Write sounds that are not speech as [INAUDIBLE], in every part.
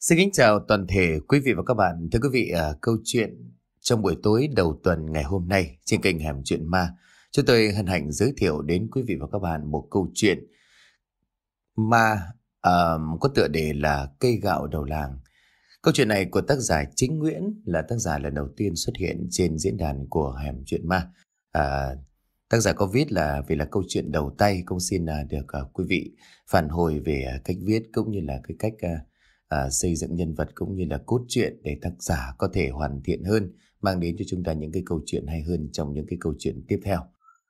Xin kính chào toàn thể quý vị và các bạn. Thưa quý vị, à, câu chuyện trong buổi tối đầu tuần ngày hôm nay trên kênh Hẻm Chuyện Ma, chúng tôi hân hạnh giới thiệu đến quý vị và các bạn một câu chuyện ma à, có tựa đề là Cây gạo đầu làng. Câu chuyện này của tác giả Chính Nguyễn là tác giả lần đầu tiên xuất hiện trên diễn đàn của Hẻm Chuyện Ma. À, Tác giả có viết là vì là câu chuyện đầu tay cũng xin à, được à, quý vị phản hồi về à, cách viết cũng như là cái cách à, xây dựng nhân vật cũng như là cốt truyện để tác giả có thể hoàn thiện hơn, mang đến cho chúng ta những cái câu chuyện hay hơn trong những cái câu chuyện tiếp theo.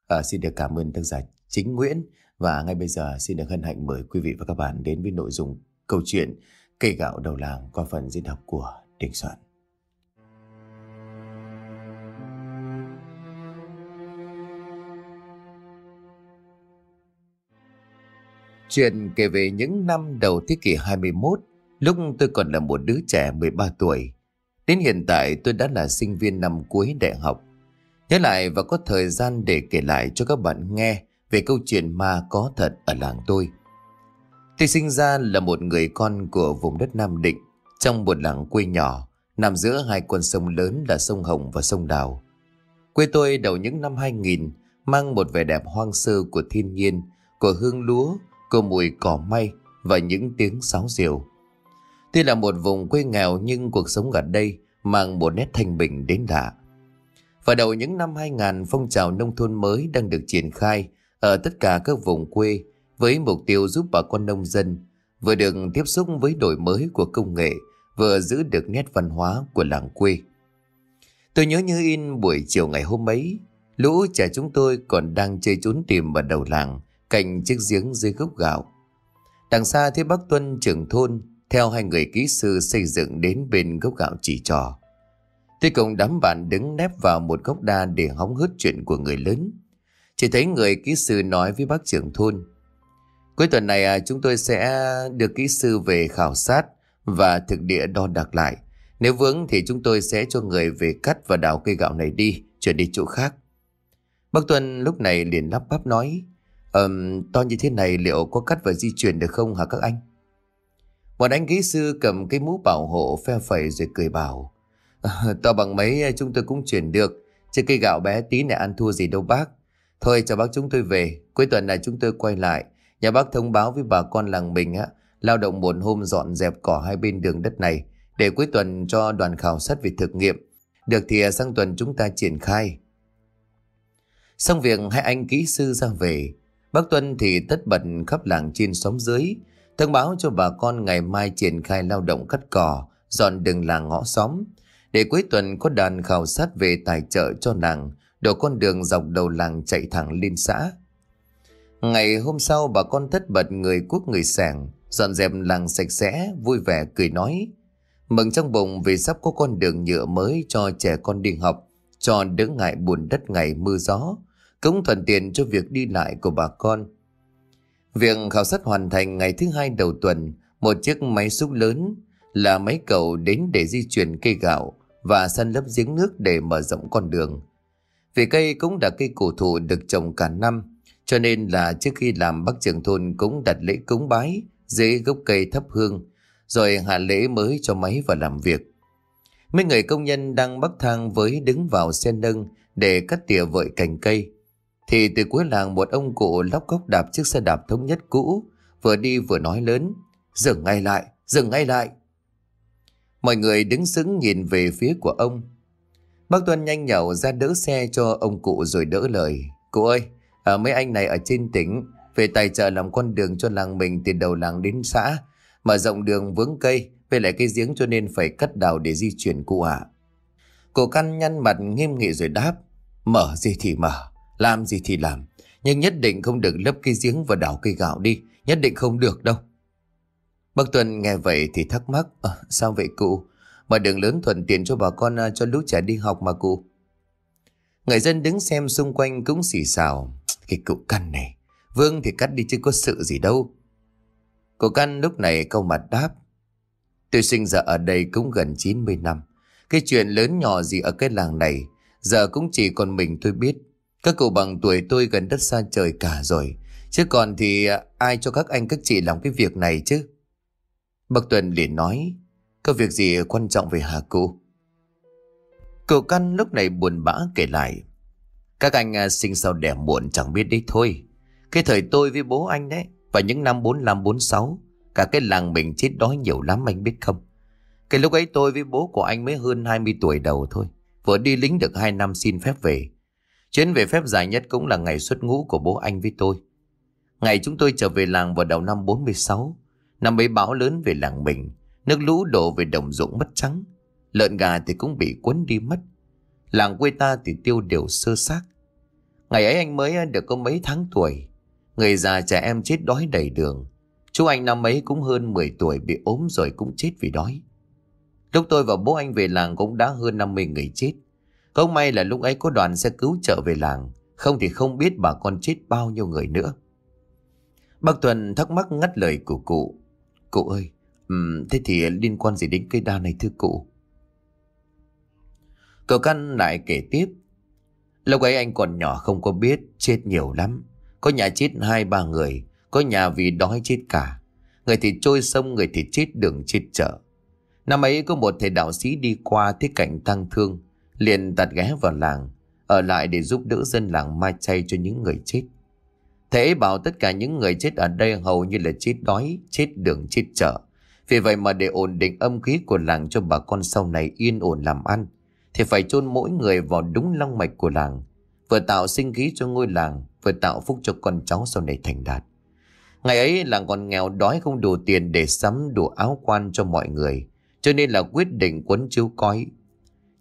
À, xin được cảm ơn tác giả Chính Nguyễn và ngay bây giờ xin được hân hạnh mời quý vị và các bạn đến với nội dung câu chuyện Cây gạo đầu làng qua phần diễn đọc của Đình Soạn. Chuyện kể về những năm đầu thế kỷ 21 Lúc tôi còn là một đứa trẻ 13 tuổi Đến hiện tại tôi đã là sinh viên năm cuối đại học Nhớ lại và có thời gian để kể lại cho các bạn nghe Về câu chuyện ma có thật ở làng tôi Tôi sinh ra là một người con của vùng đất Nam Định Trong một làng quê nhỏ Nằm giữa hai con sông lớn là sông Hồng và sông Đào Quê tôi đầu những năm 2000 Mang một vẻ đẹp hoang sơ của thiên nhiên Của hương lúa, của mùi cỏ may Và những tiếng sáo diều Tuy là một vùng quê nghèo nhưng cuộc sống ở đây mang một nét thanh bình đến lạ. Vào đầu những năm 2000, phong trào nông thôn mới đang được triển khai ở tất cả các vùng quê với mục tiêu giúp bà con nông dân vừa được tiếp xúc với đổi mới của công nghệ, vừa giữ được nét văn hóa của làng quê. Tôi nhớ như in buổi chiều ngày hôm ấy, lũ trẻ chúng tôi còn đang chơi trốn tìm ở đầu làng, cạnh chiếc giếng dưới gốc gạo. Đằng xa thấy bác Tuân trưởng thôn theo hai người kỹ sư xây dựng đến bên gốc gạo chỉ trò. Tôi cùng đám bạn đứng nép vào một gốc đa để hóng hớt chuyện của người lớn. Chỉ thấy người kỹ sư nói với bác trưởng thôn. Cuối tuần này à, chúng tôi sẽ được kỹ sư về khảo sát và thực địa đo đạc lại. Nếu vướng thì chúng tôi sẽ cho người về cắt và đào cây gạo này đi, chuyển đi chỗ khác. Bác Tuân lúc này liền lắp bắp nói, um, to như thế này liệu có cắt và di chuyển được không hả các anh? Một anh kỹ sư cầm cái mũ bảo hộ phe phẩy rồi cười bảo. Ờ, to bằng mấy chúng tôi cũng chuyển được. Chứ cây gạo bé tí này ăn thua gì đâu bác. Thôi cho bác chúng tôi về. Cuối tuần này chúng tôi quay lại. Nhà bác thông báo với bà con làng mình á. Lao động một hôm dọn dẹp cỏ hai bên đường đất này. Để cuối tuần cho đoàn khảo sát về thực nghiệm. Được thì à, sang tuần chúng ta triển khai. Xong việc hai anh kỹ sư ra về. Bác Tuân thì tất bật khắp làng trên xóm dưới. Thông báo cho bà con ngày mai triển khai lao động cắt cỏ, dọn đường làng ngõ xóm. Để cuối tuần có đàn khảo sát về tài trợ cho nàng, đổ con đường dọc đầu làng chạy thẳng lên xã. Ngày hôm sau bà con thất bật người quốc người sảng, dọn dẹp làng sạch sẽ, vui vẻ cười nói. Mừng trong bụng vì sắp có con đường nhựa mới cho trẻ con đi học, cho đỡ ngại buồn đất ngày mưa gió, cũng thuận tiện cho việc đi lại của bà con. Việc khảo sát hoàn thành ngày thứ hai đầu tuần, một chiếc máy xúc lớn là máy cầu đến để di chuyển cây gạo và săn lấp giếng nước để mở rộng con đường. Vì cây cũng là cây cổ thụ được trồng cả năm, cho nên là trước khi làm bác trưởng thôn cũng đặt lễ cúng bái dưới gốc cây thắp hương, rồi hạ lễ mới cho máy vào làm việc. Mấy người công nhân đang bắc thang với đứng vào sen nâng để cắt tỉa vội cành cây. Thì từ cuối làng một ông cụ lóc cốc đạp chiếc xe đạp thống nhất cũ Vừa đi vừa nói lớn Dừng ngay lại, dừng ngay lại Mọi người đứng sững nhìn về phía của ông Bác Tuân nhanh nhậu ra đỡ xe cho ông cụ rồi đỡ lời Cụ ơi, ở à, mấy anh này ở trên tỉnh Về tài trợ làm con đường cho làng mình từ đầu làng đến xã Mở rộng đường vướng cây Về lại cây giếng cho nên phải cắt đào để di chuyển cụ ạ Cụ căn nhăn mặt nghiêm nghị rồi đáp Mở gì thì mở làm gì thì làm, nhưng nhất định không được lấp cái giếng và đảo cây gạo đi, nhất định không được đâu. Bác Tuần nghe vậy thì thắc mắc, à, sao vậy cụ? Mà đường lớn thuận tiện cho bà con à, cho lũ trẻ đi học mà cụ. Người dân đứng xem xung quanh cũng xì xào, cái cụ căn này, vương thì cắt đi chứ có sự gì đâu. Cụ căn lúc này câu mặt đáp, tôi sinh ra ở đây cũng gần 90 năm. Cái chuyện lớn nhỏ gì ở cái làng này, giờ cũng chỉ còn mình tôi biết. Các cậu bằng tuổi tôi gần đất xa trời cả rồi. Chứ còn thì à, ai cho các anh các chị làm cái việc này chứ? Bậc Tuần liền nói, có việc gì quan trọng về Hà Cụ? Cậu Căn lúc này buồn bã kể lại. Các anh à, sinh sau đẻ muộn chẳng biết đấy thôi. Cái thời tôi với bố anh đấy, và những năm 45, 46, cả cái làng mình chết đói nhiều lắm anh biết không? Cái lúc ấy tôi với bố của anh mới hơn 20 tuổi đầu thôi. Vừa đi lính được 2 năm xin phép về. Chuyến về phép dài nhất cũng là ngày xuất ngũ của bố anh với tôi. Ngày chúng tôi trở về làng vào đầu năm 46, năm ấy bão lớn về làng mình, nước lũ đổ về đồng ruộng mất trắng, lợn gà thì cũng bị cuốn đi mất. Làng quê ta thì tiêu đều sơ xác. Ngày ấy anh mới được có mấy tháng tuổi, người già trẻ em chết đói đầy đường. Chú anh năm ấy cũng hơn 10 tuổi bị ốm rồi cũng chết vì đói. Lúc tôi và bố anh về làng cũng đã hơn 50 người chết. Không may là lúc ấy có đoàn xe cứu trợ về làng Không thì không biết bà con chết bao nhiêu người nữa Bác Tuần thắc mắc ngắt lời của cụ Cụ ơi Thế thì liên quan gì đến cây đa này thưa cụ Cậu căn lại kể tiếp Lúc ấy anh còn nhỏ không có biết Chết nhiều lắm Có nhà chết hai ba người Có nhà vì đói chết cả Người thì trôi sông Người thì chết đường chết chợ Năm ấy có một thầy đạo sĩ đi qua Thế cảnh tăng thương liền tạt ghé vào làng, ở lại để giúp đỡ dân làng mai chay cho những người chết. Thế bảo tất cả những người chết ở đây hầu như là chết đói, chết đường, chết chợ. Vì vậy mà để ổn định âm khí của làng cho bà con sau này yên ổn làm ăn, thì phải chôn mỗi người vào đúng long mạch của làng, vừa tạo sinh khí cho ngôi làng, vừa tạo phúc cho con cháu sau này thành đạt. Ngày ấy làng còn nghèo đói không đủ tiền để sắm đủ áo quan cho mọi người, cho nên là quyết định quấn chiếu cói,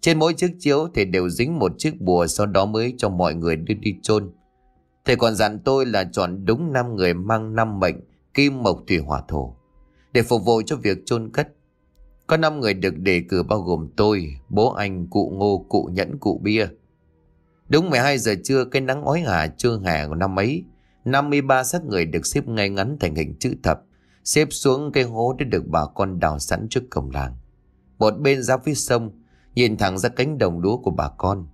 trên mỗi chiếc chiếu thầy đều dính một chiếc bùa sau đó mới cho mọi người đưa đi chôn. Thầy còn dặn tôi là chọn đúng năm người mang năm mệnh, kim mộc thủy hỏa thổ, để phục vụ cho việc chôn cất. Có năm người được đề cử bao gồm tôi, bố anh, cụ ngô, cụ nhẫn, cụ bia. Đúng 12 giờ trưa cái nắng ói ả trưa hè của năm ấy, 53 xác người được xếp ngay ngắn thành hình chữ thập, xếp xuống cây hố đã được bà con đào sẵn trước cổng làng. Một bên ra phía sông, nhìn thẳng ra cánh đồng lúa của bà con.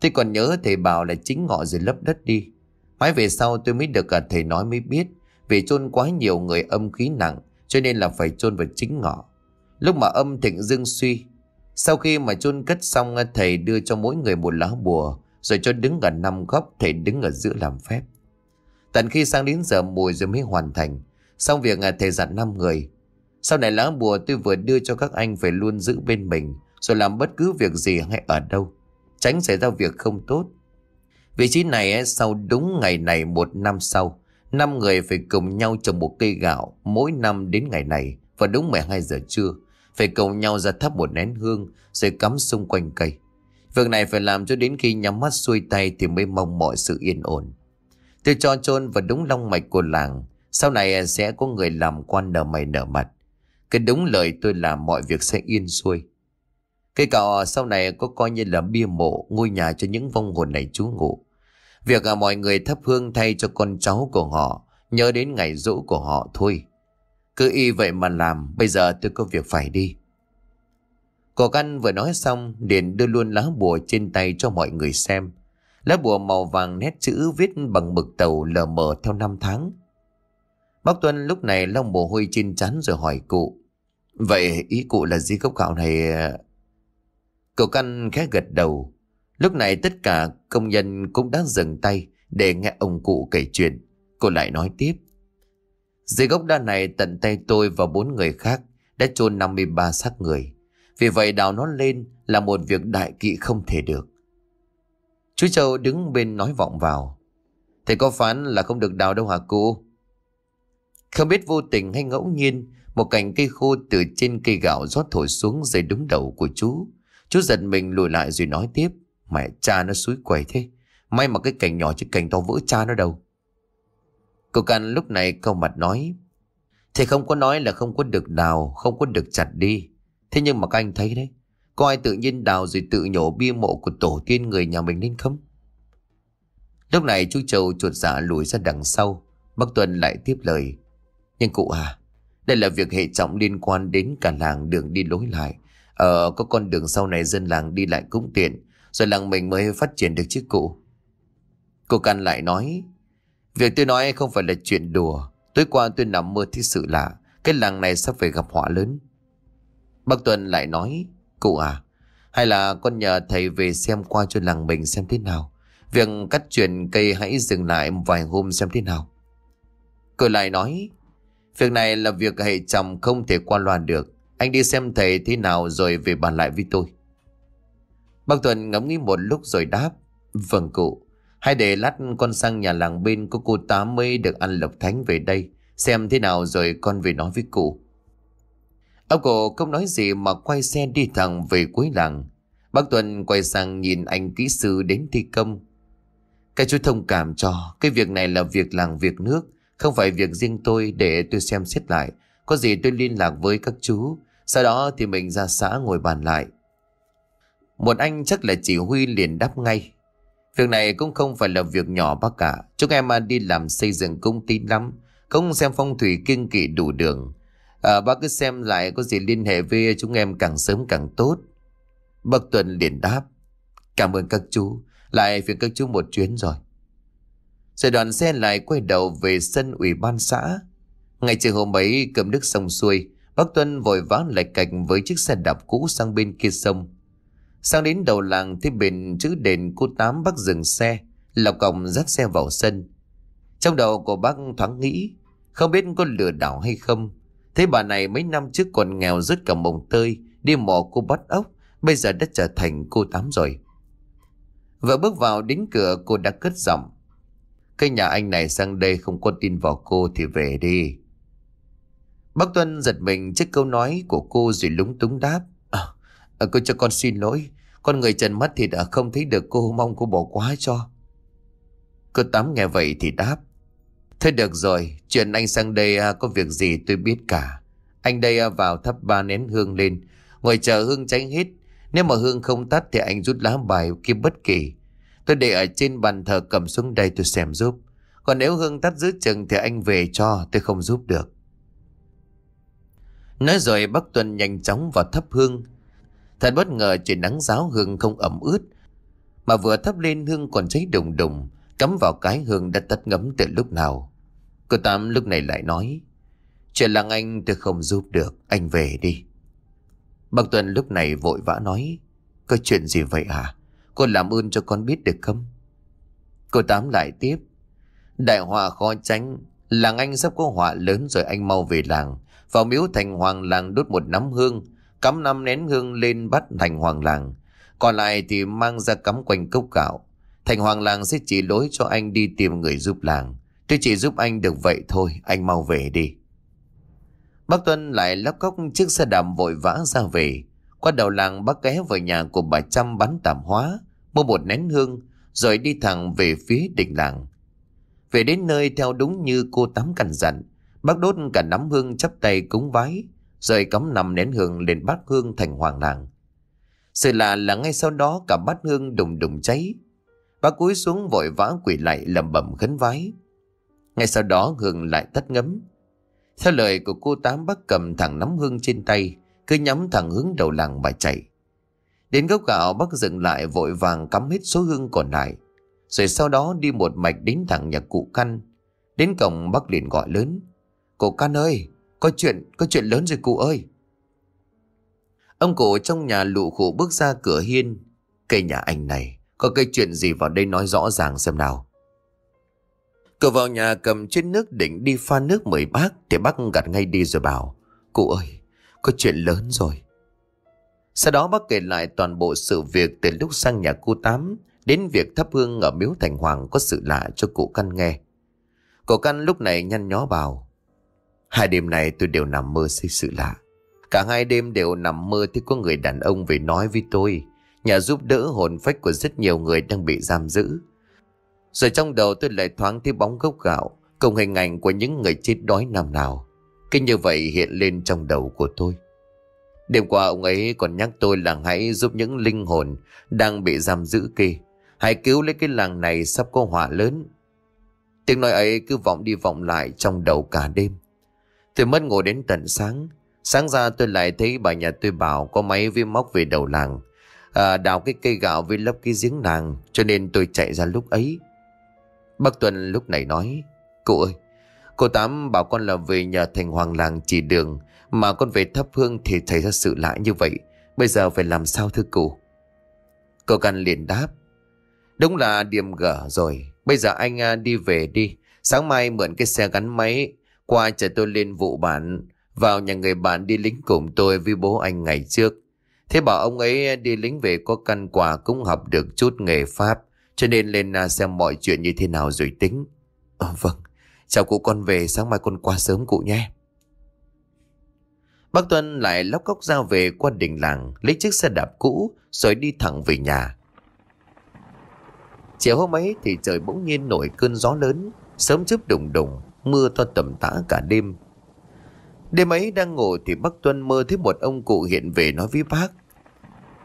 Tôi còn nhớ thầy bảo là chính ngọ rồi lấp đất đi. Mãi về sau tôi mới được cả thầy nói mới biết vì chôn quá nhiều người âm khí nặng cho nên là phải chôn vào chính ngọ. Lúc mà âm thịnh dương suy, sau khi mà chôn cất xong thầy đưa cho mỗi người một lá bùa rồi cho đứng ở năm góc thầy đứng ở giữa làm phép. Tận khi sang đến giờ mùi rồi mới hoàn thành. Xong việc thầy dặn năm người. Sau này lá bùa tôi vừa đưa cho các anh phải luôn giữ bên mình rồi làm bất cứ việc gì hay ở đâu Tránh xảy ra việc không tốt Vị trí này sau đúng ngày này một năm sau năm người phải cùng nhau trồng một cây gạo Mỗi năm đến ngày này Và đúng 12 giờ trưa Phải cùng nhau ra thắp một nén hương Rồi cắm xung quanh cây Việc này phải làm cho đến khi nhắm mắt xuôi tay Thì mới mong mọi sự yên ổn Từ cho trôn và đúng long mạch của làng Sau này sẽ có người làm quan nở mày nở mặt cái đúng lời tôi làm mọi việc sẽ yên xuôi Cây cọ ờ, sau này có coi như là bia mộ, ngôi nhà cho những vong hồn này trú ngụ. Việc à, mọi người thắp hương thay cho con cháu của họ, nhớ đến ngày rỗ của họ thôi. Cứ y vậy mà làm, bây giờ tôi có việc phải đi. Cổ căn vừa nói xong, liền đưa luôn lá bùa trên tay cho mọi người xem. Lá bùa màu vàng nét chữ viết bằng mực tàu lờ mờ theo năm tháng. Bác Tuân lúc này lau mồ hôi trên chắn rồi hỏi cụ. Vậy ý cụ là gì gốc gạo này ờ, Cậu căn khẽ gật đầu. Lúc này tất cả công nhân cũng đã dừng tay để nghe ông cụ kể chuyện. Cô lại nói tiếp. Dưới gốc đa này tận tay tôi và bốn người khác đã chôn 53 xác người. Vì vậy đào nó lên là một việc đại kỵ không thể được. Chú Châu đứng bên nói vọng vào. Thầy có phán là không được đào đâu hả cô? Không biết vô tình hay ngẫu nhiên, một cành cây khô từ trên cây gạo rót thổi xuống rơi đúng đầu của chú. Chú giật mình lùi lại rồi nói tiếp. Mẹ cha nó suối quẩy thế. May mà cái cành nhỏ chứ cành to vỡ cha nó đâu. Cậu Căn lúc này câu mặt nói. Thì không có nói là không có được đào, không có được chặt đi. Thế nhưng mà các anh thấy đấy. Có ai tự nhiên đào rồi tự nhổ bia mộ của tổ tiên người nhà mình lên không? Lúc này chú Châu chuột dạ lùi ra đằng sau. Bác Tuần lại tiếp lời. Nhưng cụ à, đây là việc hệ trọng liên quan đến cả làng đường đi lối lại. Ờ có con đường sau này dân làng đi lại cũng tiện Rồi làng mình mới phát triển được chiếc cụ Cô Căn lại nói Việc tôi nói không phải là chuyện đùa Tối qua tôi nằm mơ thấy sự lạ Cái làng này sắp phải gặp họa lớn Bác Tuần lại nói Cụ à Hay là con nhờ thầy về xem qua cho làng mình xem thế nào Việc cắt chuyển cây hãy dừng lại vài hôm xem thế nào Cô lại nói Việc này là việc hệ chồng không thể qua loa được anh đi xem thầy thế nào rồi về bàn lại với tôi. Bác Tuần ngẫm nghĩ một lúc rồi đáp. Vâng cụ, hãy để lát con sang nhà làng bên của cô Tám mới được ăn lộc thánh về đây. Xem thế nào rồi con về nói với cụ. Ông cụ không nói gì mà quay xe đi thẳng về cuối làng. Bác Tuần quay sang nhìn anh kỹ sư đến thi công. Các chú thông cảm cho, cái việc này là việc làng việc nước, không phải việc riêng tôi để tôi xem xét lại. Có gì tôi liên lạc với các chú, sau đó thì mình ra xã ngồi bàn lại. Một anh chắc là chỉ huy liền đáp ngay. Việc này cũng không phải là việc nhỏ bác cả. Chúng em đi làm xây dựng công ty lắm. Không xem phong thủy kinh kỵ đủ đường. À, bác cứ xem lại có gì liên hệ với chúng em càng sớm càng tốt. Bác Tuần liền đáp. Cảm ơn các chú. Lại phiền các chú một chuyến rồi. Rồi đoàn xe lại quay đầu về sân ủy ban xã. Ngày chiều hôm ấy cầm nước xong xuôi, Bác Tuân vội vã lệch cạch với chiếc xe đạp cũ sang bên kia sông. Sang đến đầu làng thì bên chữ đền cô Tám bác dừng xe, lọc còng dắt xe vào sân. Trong đầu của bác thoáng nghĩ, không biết có lừa đảo hay không. Thế bà này mấy năm trước còn nghèo rứt cả mồng tơi, đi mò cô bắt ốc, bây giờ đã trở thành cô Tám rồi. Vợ bước vào đính cửa cô đã cất giọng. Cái nhà anh này sang đây không có tin vào cô thì về đi. Bác Tuân giật mình trước câu nói của cô rồi lúng túng đáp. À, à, cô cho con xin lỗi. Con người trần mắt thì đã không thấy được cô mong cô bỏ quá cho. Cô Tám nghe vậy thì đáp. "Thế được rồi, chuyện anh sang đây à, có việc gì tôi biết cả. Anh đây à, vào thắp ba nén hương lên, ngồi chờ hương cháy hết. Nếu mà hương không tắt thì anh rút lá bài kia bất kỳ. Tôi để ở trên bàn thờ cầm xuống đây tôi xem giúp. Còn nếu hương tắt giữa chừng thì anh về cho tôi không giúp được. Nói rồi bác Tuân nhanh chóng vào thắp hương. Thật bất ngờ trời nắng giáo hương không ẩm ướt. Mà vừa thắp lên hương còn cháy đùng đùng, cắm vào cái hương đã tắt ngấm từ lúc nào. Cô Tám lúc này lại nói, chuyện làng anh tôi không giúp được, anh về đi. Bác Tuân lúc này vội vã nói, có chuyện gì vậy hả? À? Cô làm ơn cho con biết được không? Cô Tám lại tiếp, đại họa khó tránh, làng anh sắp có họa lớn rồi anh mau về làng vào miếu thành hoàng làng đốt một nắm hương, cắm năm nén hương lên bắt thành hoàng làng. Còn lại thì mang ra cắm quanh cốc gạo. Thành hoàng làng sẽ chỉ lối cho anh đi tìm người giúp làng. Tôi chỉ giúp anh được vậy thôi, anh mau về đi. Bác Tuân lại lắp cốc chiếc xe đạp vội vã ra về. Qua đầu làng bác ghé vào nhà của bà Trăm bán tạm hóa, mua một nén hương, rồi đi thẳng về phía đỉnh làng. Về đến nơi theo đúng như cô Tám căn dặn, Bác đốt cả nắm hương chắp tay cúng vái, rồi cắm nằm nén hương lên bát hương thành hoàng làng. Sự lạ là ngay sau đó cả bát hương đùng đùng cháy. Bác cúi xuống vội vã quỳ lại lầm bẩm khấn vái. Ngay sau đó hương lại tắt ngấm. Theo lời của cô Tám bác cầm thẳng nắm hương trên tay, cứ nhắm thẳng hướng đầu làng mà chạy. Đến gốc gạo bác dừng lại vội vàng cắm hết số hương còn lại. Rồi sau đó đi một mạch đến thẳng nhà cụ Căn. Đến cổng bác liền gọi lớn. Cụ Can ơi, có chuyện, có chuyện lớn rồi cụ ơi. Ông cụ trong nhà lụ khổ bước ra cửa hiên. Cây nhà anh này, có cây chuyện gì vào đây nói rõ ràng xem nào. Cửa vào nhà cầm chiếc nước định đi pha nước mời bác thì bác gặt ngay đi rồi bảo Cụ ơi, có chuyện lớn rồi. Sau đó bác kể lại toàn bộ sự việc từ lúc sang nhà cô Tám đến việc thắp hương ở miếu Thành Hoàng có sự lạ cho cụ Căn nghe. Cụ Căn lúc này nhăn nhó bảo Hai đêm này tôi đều nằm mơ xây sự lạ. Cả hai đêm đều nằm mơ thì có người đàn ông về nói với tôi. Nhà giúp đỡ hồn phách của rất nhiều người đang bị giam giữ. Rồi trong đầu tôi lại thoáng thấy bóng gốc gạo, cùng hình ảnh của những người chết đói năm nào. kinh như vậy hiện lên trong đầu của tôi. Đêm qua ông ấy còn nhắc tôi là hãy giúp những linh hồn đang bị giam giữ kia. Hãy cứu lấy cái làng này sắp có họa lớn. Tiếng nói ấy cứ vọng đi vọng lại trong đầu cả đêm. Tôi mất ngủ đến tận sáng. Sáng ra tôi lại thấy bà nhà tôi bảo có máy với móc về đầu làng. À, đào cái cây gạo với lấp cái giếng nàng cho nên tôi chạy ra lúc ấy. Bác Tuần lúc này nói, cụ ơi, cô Tám bảo con là về nhà thành hoàng làng chỉ đường mà con về thắp hương thì xảy ra sự lạ như vậy. Bây giờ phải làm sao thưa cụ? Cô Căn liền đáp, đúng là điểm gở rồi, bây giờ anh à, đi về đi, sáng mai mượn cái xe gắn máy qua chờ tôi lên vụ bạn, vào nhà người bạn đi lính cùng tôi với bố anh ngày trước. Thế bảo ông ấy đi lính về có căn quà cũng học được chút nghề Pháp, cho nên lên à, xem mọi chuyện như thế nào rồi tính. Ờ vâng, chào cụ con về, sáng mai con qua sớm cụ nhé. Bác Tuân lại lóc cốc ra về qua đình làng, lấy chiếc xe đạp cũ rồi đi thẳng về nhà. Chiều hôm ấy thì trời bỗng nhiên nổi cơn gió lớn, sớm chớp đùng đùng mưa to tầm tã cả đêm. Đêm ấy đang ngủ thì bác Tuân mơ thấy một ông cụ hiện về nói với bác.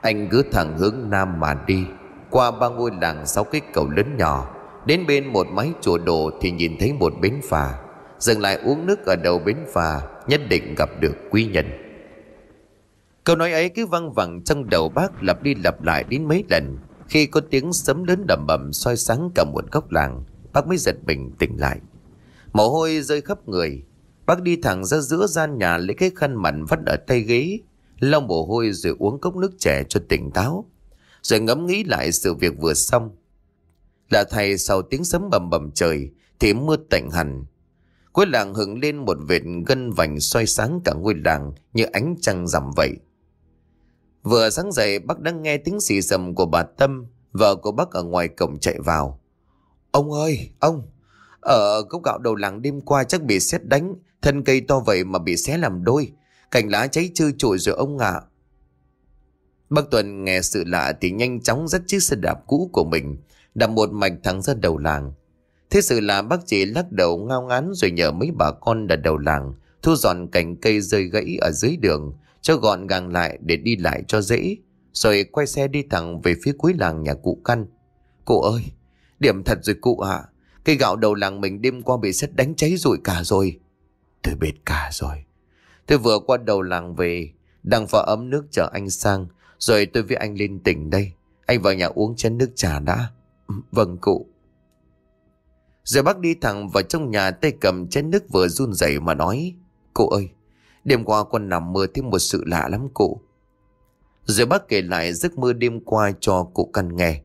Anh cứ thẳng hướng nam mà đi, qua ba ngôi làng sau cái cầu lớn nhỏ, đến bên một mái chùa đồ thì nhìn thấy một bến phà. Dừng lại uống nước ở đầu bến phà, nhất định gặp được quý nhân. Câu nói ấy cứ văng vẳng trong đầu bác lặp đi lặp lại đến mấy lần. Khi có tiếng sấm lớn đầm bầm soi sáng cả một góc làng, bác mới giật mình tỉnh lại. Mồ hôi rơi khắp người. Bác đi thẳng ra giữa gian nhà lấy cái khăn mặn vắt ở tay ghế. Lau mồ hôi rồi uống cốc nước trẻ cho tỉnh táo. Rồi ngẫm nghĩ lại sự việc vừa xong. Là thầy sau tiếng sấm bầm bầm trời thì mưa tạnh hẳn. Cuối làng hứng lên một vệt gân vành soi sáng cả ngôi làng như ánh trăng rằm vậy. Vừa sáng dậy bác đã nghe tiếng xì rầm của bà Tâm, vợ của bác ở ngoài cổng chạy vào. Ông ơi, ông, ở gốc gạo đầu làng đêm qua chắc bị xét đánh, thân cây to vậy mà bị xé làm đôi, cành lá cháy chư trụi rồi ông ngạ À. Bác Tuần nghe sự lạ thì nhanh chóng dắt chiếc xe đạp cũ của mình, đạp một mạch thẳng ra đầu làng. Thế sự là bác chỉ lắc đầu ngao ngán rồi nhờ mấy bà con đặt đầu làng, thu dọn cành cây rơi gãy ở dưới đường, cho gọn gàng lại để đi lại cho dễ, rồi quay xe đi thẳng về phía cuối làng nhà cụ Căn. Cụ ơi, điểm thật rồi cụ ạ, à, Cây gạo đầu làng mình đêm qua bị sét đánh cháy rụi cả rồi. Tôi biết cả rồi. Tôi vừa qua đầu làng về, đang pha ấm nước chờ anh sang, rồi tôi với anh lên tỉnh đây. Anh vào nhà uống chén nước trà đã. Vâng cụ. Rồi bác đi thẳng vào trong nhà tay cầm chén nước vừa run rẩy mà nói. Cụ ơi, đêm qua con nằm mơ thấy một sự lạ lắm cụ. Rồi bác kể lại giấc mơ đêm qua cho cụ căn nghe.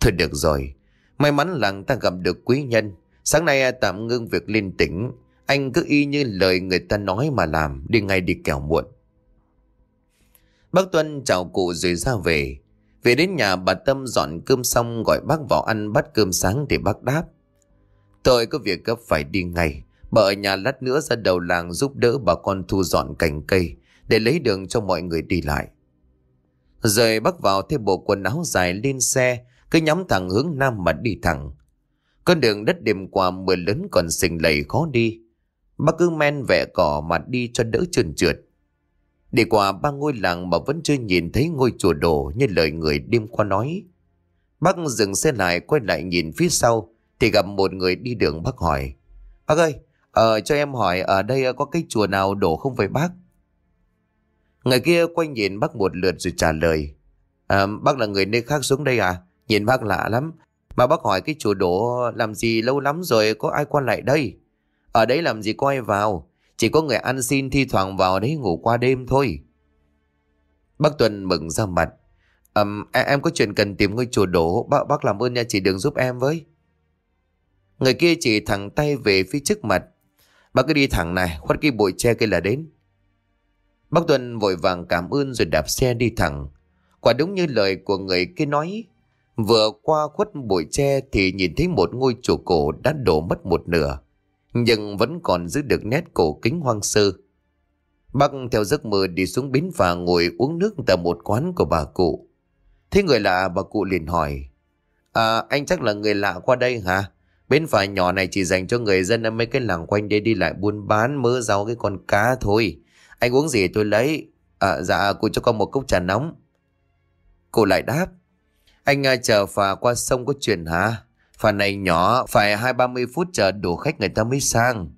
Thôi được rồi, May mắn là ta gặp được quý nhân. Sáng nay tạm ngưng việc lên tỉnh. Anh cứ y như lời người ta nói mà làm, đi ngay đi kẻo muộn. Bác Tuân chào cụ rồi ra về. Về đến nhà bà Tâm dọn cơm xong gọi bác vào ăn bát cơm sáng để bác đáp. Tôi có việc gấp phải đi ngay. Bà ở nhà lát nữa ra đầu làng giúp đỡ bà con thu dọn cành cây để lấy đường cho mọi người đi lại. Rồi bác vào thêm bộ quần áo dài lên xe cứ nhắm thẳng hướng nam mà đi thẳng. Con đường đất đêm qua mưa lớn còn sình lầy khó đi. Bác cứ men vẽ cỏ mà đi cho đỡ trơn trượt. Đi qua ba ngôi làng mà vẫn chưa nhìn thấy ngôi chùa đổ như lời người đêm qua nói. Bác dừng xe lại quay lại nhìn phía sau thì gặp một người đi đường bác hỏi. Bác ơi, ờ, cho em hỏi ở đây có cái chùa nào đổ không vậy bác? Người kia quay nhìn bác một lượt rồi trả lời. À, bác là người nơi khác xuống đây à? Nhìn bác lạ lắm. Mà bác hỏi cái chủ đổ làm gì lâu lắm rồi có ai qua lại đây? Ở đấy làm gì có ai vào? Chỉ có người ăn xin thi thoảng vào đấy ngủ qua đêm thôi. Bác Tuần mừng ra mặt. Um, em có chuyện cần tìm ngôi chùa đổ bác, bác làm ơn nha chị đừng giúp em với Người kia chỉ thẳng tay về phía trước mặt Bác cứ đi thẳng này Khuất cái bụi tre kia là đến Bác Tuần vội vàng cảm ơn rồi đạp xe đi thẳng Quả đúng như lời của người kia nói Vừa qua khuất bụi tre thì nhìn thấy một ngôi chùa cổ đã đổ mất một nửa, nhưng vẫn còn giữ được nét cổ kính hoang sơ. Bác theo giấc mơ đi xuống bến phà ngồi uống nước tại một quán của bà cụ. Thế người lạ bà cụ liền hỏi, À anh chắc là người lạ qua đây hả? Bến phà nhỏ này chỉ dành cho người dân ở mấy cái làng quanh đây đi lại buôn bán mớ rau cái con cá thôi. Anh uống gì tôi lấy. À dạ cụ cho con một cốc trà nóng. Cụ lại đáp. Anh à, chờ phà qua sông có chuyện hả? Phà này nhỏ, phải hai ba mươi phút chờ đủ khách người ta mới sang.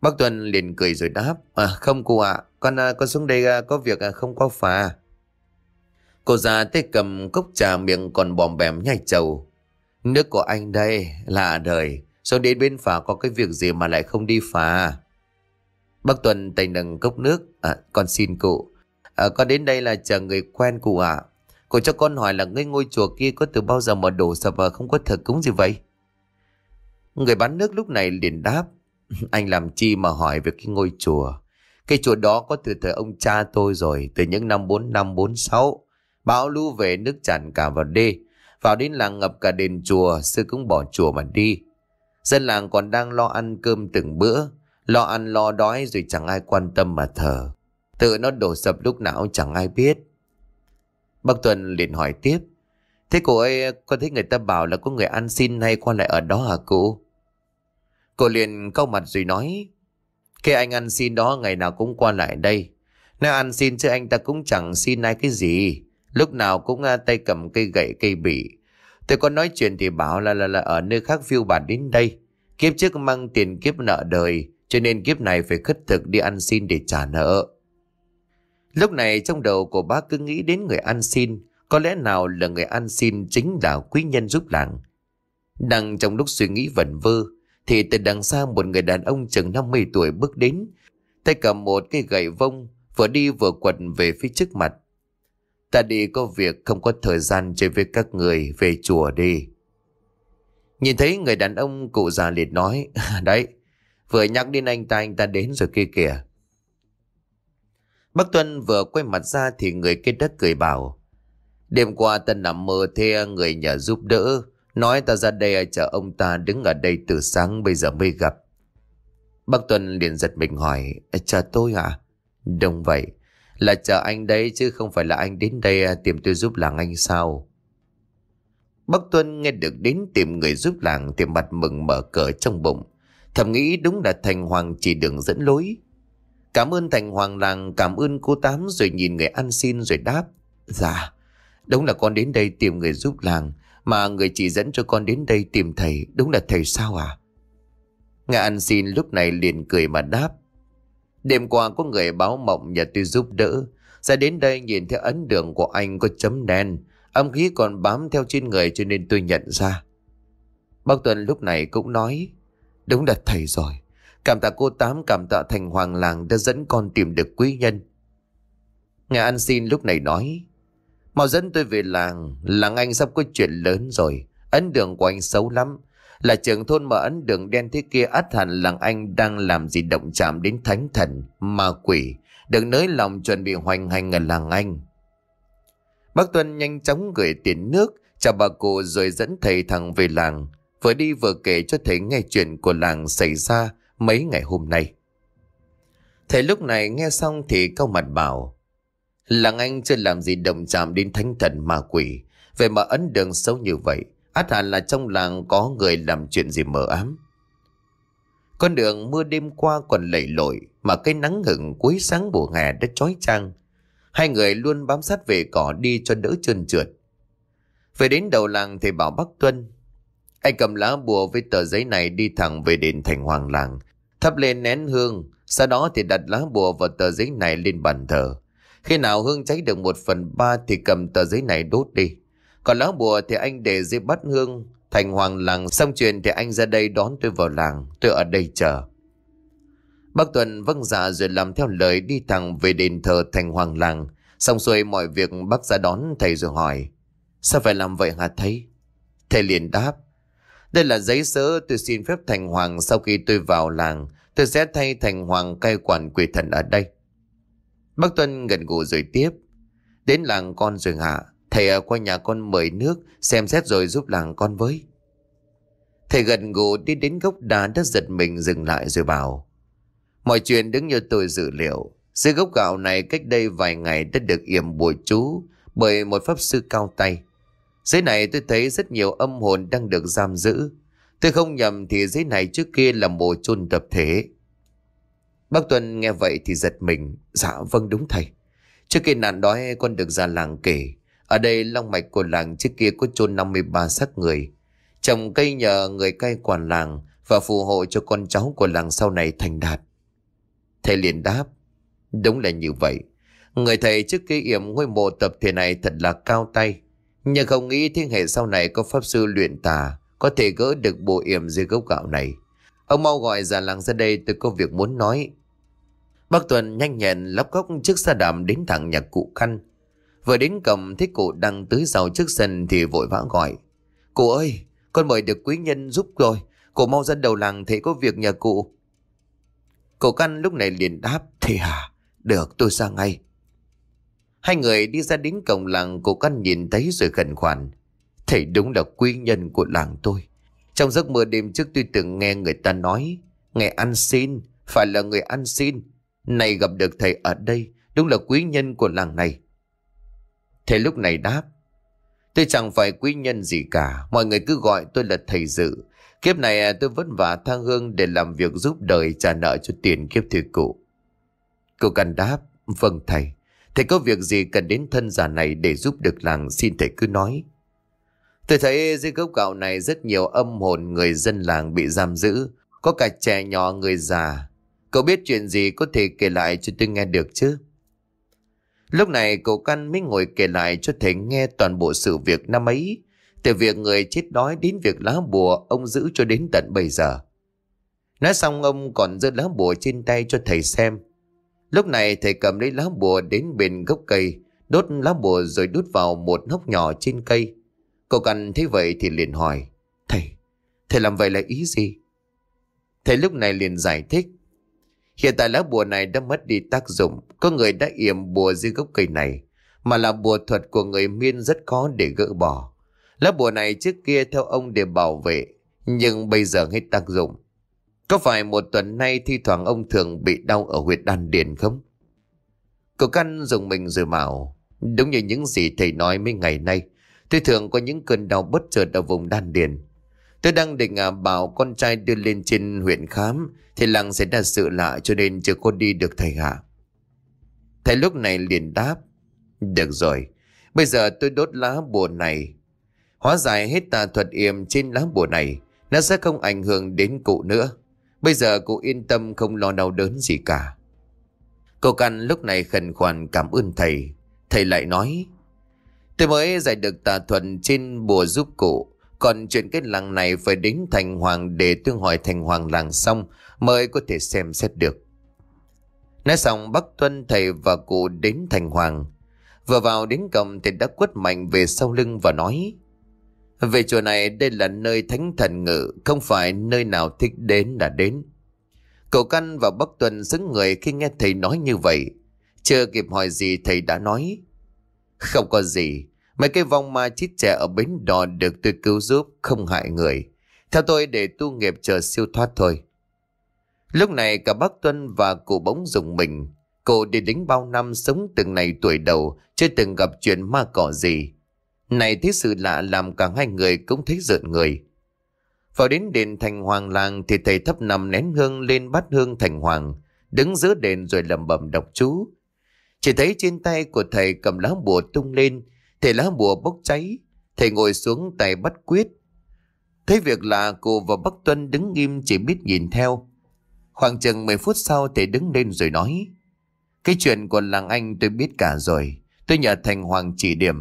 Bác Tuần liền cười rồi đáp. À, không cô ạ, con à, con xuống đây à, có việc à, không qua phà. Cô già tay cầm cốc trà miệng còn bòm bèm nhai trầu. Nước của anh đây, lạ đời. Sao đến bên phà có cái việc gì mà lại không đi phà? Bác Tuần tay nâng cốc nước. À, con xin cụ. À, con đến đây là chờ người quen cụ ạ. À. Cô cho con hỏi là ngươi ngôi chùa kia có từ bao giờ mà đổ sập và không có thờ cúng gì vậy? Người bán nước lúc này liền đáp. [LAUGHS] Anh làm chi mà hỏi về cái ngôi chùa? Cái chùa đó có từ thời ông cha tôi rồi, từ những năm 4546. Bão lũ về nước tràn cả vào đê. Vào đến làng ngập cả đền chùa, sư cũng bỏ chùa mà đi. Dân làng còn đang lo ăn cơm từng bữa, lo ăn lo đói rồi chẳng ai quan tâm mà thờ. Tự nó đổ sập lúc nào chẳng ai biết. Bác Tuần liền hỏi tiếp. Thế cô ấy có thấy người ta bảo là có người ăn xin hay qua lại ở đó hả cô? Cô liền cau mặt rồi nói. Cái anh ăn xin đó ngày nào cũng qua lại đây. nếu ăn xin chứ anh ta cũng chẳng xin ai cái gì. Lúc nào cũng à, tay cầm cây gậy cây bị. Tôi có nói chuyện thì bảo là là, là ở nơi khác phiêu bản đến đây. Kiếp trước mang tiền kiếp nợ đời. Cho nên kiếp này phải khất thực đi ăn xin để trả nợ. Lúc này trong đầu của bác cứ nghĩ đến người ăn xin, có lẽ nào là người ăn xin chính là quý nhân giúp làng. Đang trong lúc suy nghĩ vẩn vơ, thì từ đằng xa một người đàn ông chừng 50 tuổi bước đến, tay cầm một cái gậy vông, vừa đi vừa quật về phía trước mặt. Ta đi có việc không có thời gian chơi với các người về chùa đi. Nhìn thấy người đàn ông cụ già liệt nói, [LAUGHS] đấy, vừa nhắc đến anh ta anh ta đến rồi kia kìa. Bác Tuân vừa quay mặt ra thì người kia đất cười bảo. Đêm qua ta nằm mơ thế người nhà giúp đỡ. Nói ta ra đây chờ ông ta đứng ở đây từ sáng bây giờ mới gặp. Bác Tuân liền giật mình hỏi. Chờ tôi à? Đúng vậy. Là chờ anh đấy chứ không phải là anh đến đây tìm tôi giúp làng anh sao? Bắc Tuân nghe được đến tìm người giúp làng thì mặt mừng mở cờ trong bụng. Thầm nghĩ đúng là thành hoàng chỉ đường dẫn lối. Cảm ơn Thành Hoàng làng, cảm ơn cô Tám rồi nhìn người ăn xin rồi đáp. Dạ, đúng là con đến đây tìm người giúp làng, mà người chỉ dẫn cho con đến đây tìm thầy, đúng là thầy sao à? Ngã ăn xin lúc này liền cười mà đáp. Đêm qua có người báo mộng nhà tôi giúp đỡ, ra đến đây nhìn theo ấn đường của anh có chấm đen, âm khí còn bám theo trên người cho nên tôi nhận ra. Bác Tuấn lúc này cũng nói, đúng là thầy rồi. Cảm tạ cô Tám, cảm tạ thành hoàng làng đã dẫn con tìm được quý nhân. Nhà An xin lúc này nói, mau dẫn tôi về làng, làng anh sắp có chuyện lớn rồi, ấn đường của anh xấu lắm. Là trưởng thôn mà ấn đường đen thế kia át hẳn làng anh đang làm gì động chạm đến thánh thần, ma quỷ, đừng nới lòng chuẩn bị hoành hành ở làng anh. Bác Tuân nhanh chóng gửi tiền nước, chào bà cụ rồi dẫn thầy thằng về làng. Vừa đi vừa kể cho thầy nghe chuyện của làng xảy ra mấy ngày hôm nay. Thầy lúc này nghe xong thì cao mặt bảo Làng anh chưa làm gì đồng chạm đến thánh thần ma quỷ về mà ấn đường xấu như vậy át hẳn là trong làng có người làm chuyện gì mờ ám Con đường mưa đêm qua còn lầy lội Mà cái nắng hừng cuối sáng mùa hè đã trói trang Hai người luôn bám sát về cỏ đi cho đỡ trơn trượt Về đến đầu làng thì bảo Bắc Tuân Anh cầm lá bùa với tờ giấy này đi thẳng về đền thành hoàng làng thắp lên nén hương, sau đó thì đặt lá bùa và tờ giấy này lên bàn thờ. Khi nào hương cháy được một phần ba thì cầm tờ giấy này đốt đi. Còn lá bùa thì anh để dưới bát hương, thành hoàng làng xong chuyện thì anh ra đây đón tôi vào làng, tôi ở đây chờ. Bác Tuần vâng dạ rồi làm theo lời đi thẳng về đền thờ thành hoàng làng. Xong xuôi mọi việc bác ra đón thầy rồi hỏi. Sao phải làm vậy hả thầy? Thầy liền đáp. Đây là giấy sớ tôi xin phép Thành Hoàng sau khi tôi vào làng, tôi sẽ thay Thành Hoàng cai quản quỷ thần ở đây. Bác Tuân gần gù rồi tiếp. Đến làng con rồi hả? Thầy ở qua nhà con mời nước, xem xét rồi giúp làng con với. Thầy gần gù đi đến gốc đá đất giật mình dừng lại rồi bảo. Mọi chuyện đứng như tôi dự liệu. dưới gốc gạo này cách đây vài ngày đã được yểm bùa chú bởi một pháp sư cao tay. Dưới này tôi thấy rất nhiều âm hồn đang được giam giữ. Tôi không nhầm thì dưới này trước kia là mộ chôn tập thể. Bác Tuân nghe vậy thì giật mình. Dạ vâng đúng thầy. Trước kia nạn đói con được ra làng kể. Ở đây long mạch của làng trước kia có chôn 53 xác người. Trồng cây nhờ người cai quản làng và phù hộ cho con cháu của làng sau này thành đạt. Thầy liền đáp. Đúng là như vậy. Người thầy trước kia yểm ngôi mộ tập thể này thật là cao tay. Nhưng không nghĩ thiên hệ sau này có pháp sư luyện tà Có thể gỡ được bộ yểm dưới gốc gạo này Ông mau gọi già làng ra đây tôi có việc muốn nói Bác Tuần nhanh nhẹn lóc góc trước xa đàm đến thẳng nhà cụ khăn Vừa đến cầm thấy cụ đang tưới rau trước sân thì vội vã gọi Cụ ơi con mời được quý nhân giúp rồi Cụ mau ra đầu làng thấy có việc nhà cụ Cụ căn lúc này liền đáp thế à được tôi ra ngay Hai người đi ra đến cổng làng Cô Căn nhìn thấy rồi khẩn khoản Thầy đúng là quý nhân của làng tôi Trong giấc mơ đêm trước tôi từng nghe người ta nói Ngày ăn xin Phải là người ăn xin Này gặp được thầy ở đây Đúng là quý nhân của làng này Thầy lúc này đáp Tôi chẳng phải quý nhân gì cả Mọi người cứ gọi tôi là thầy dự Kiếp này à, tôi vất vả thang hương Để làm việc giúp đời trả nợ cho tiền kiếp thư cụ Cô cần đáp Vâng thầy Thầy có việc gì cần đến thân già này để giúp được làng xin thầy cứ nói. Tôi thấy dưới gốc gạo này rất nhiều âm hồn người dân làng bị giam giữ. Có cả trẻ nhỏ người già. Cậu biết chuyện gì có thể kể lại cho tôi nghe được chứ? Lúc này cậu Căn mới ngồi kể lại cho thầy nghe toàn bộ sự việc năm ấy. Từ việc người chết đói đến việc lá bùa ông giữ cho đến tận bây giờ. Nói xong ông còn giữ lá bùa trên tay cho thầy xem. Lúc này thầy cầm lấy lá bùa đến bên gốc cây, đốt lá bùa rồi đút vào một hốc nhỏ trên cây. Cậu cằn thấy vậy thì liền hỏi, thầy, thầy làm vậy là ý gì? Thầy lúc này liền giải thích, hiện tại lá bùa này đã mất đi tác dụng, có người đã yểm bùa dưới gốc cây này, mà là bùa thuật của người miên rất khó để gỡ bỏ. Lá bùa này trước kia theo ông để bảo vệ, nhưng bây giờ hết tác dụng. Có phải một tuần nay thi thoảng ông thường bị đau ở huyệt đan điền không? Cậu căn dùng mình rồi bảo Đúng như những gì thầy nói mấy ngày nay Tôi thường có những cơn đau bất chợt ở vùng đan điền Tôi đang định à, bảo con trai đưa lên trên huyện khám Thì làng sẽ ra sự lạ cho nên chưa có đi được thầy hả Thầy lúc này liền đáp Được rồi Bây giờ tôi đốt lá bùa này Hóa giải hết tà thuật yểm trên lá bùa này Nó sẽ không ảnh hưởng đến cụ nữa Bây giờ cô yên tâm không lo đau đớn gì cả. Cô Căn lúc này khẩn khoản cảm ơn thầy. Thầy lại nói, tôi mới giải được tà thuần trên bùa giúp cụ. Còn chuyện kết làng này phải đến thành hoàng để tương hỏi thành hoàng làng xong mới có thể xem xét được. Nói xong bác Tuân thầy và cụ đến thành hoàng. Vừa vào đến cổng thì đã quất mạnh về sau lưng và nói về chùa này đây là nơi thánh thần ngự, không phải nơi nào thích đến là đến. Cậu Căn và Bắc Tuần xứng người khi nghe thầy nói như vậy. Chưa kịp hỏi gì thầy đã nói. Không có gì, mấy cái vong ma chít trẻ ở bến đò được tôi cứu giúp không hại người. Theo tôi để tu nghiệp chờ siêu thoát thôi. Lúc này cả bắc Tuân và cụ bỗng dùng mình. Cụ đi đến bao năm sống từng này tuổi đầu, chưa từng gặp chuyện ma cỏ gì. Này thấy sự lạ làm cả hai người cũng thấy rợn người. Vào đến đền thành hoàng làng thì thầy thấp nằm nén hương lên bát hương thành hoàng, đứng giữa đền rồi lẩm bẩm đọc chú. Chỉ thấy trên tay của thầy cầm lá bùa tung lên, thầy lá bùa bốc cháy, thầy ngồi xuống tay bắt quyết. Thấy việc lạ cô và Bắc Tuân đứng im chỉ biết nhìn theo. Khoảng chừng 10 phút sau thầy đứng lên rồi nói. Cái chuyện của làng anh tôi biết cả rồi, tôi nhờ thành hoàng chỉ điểm,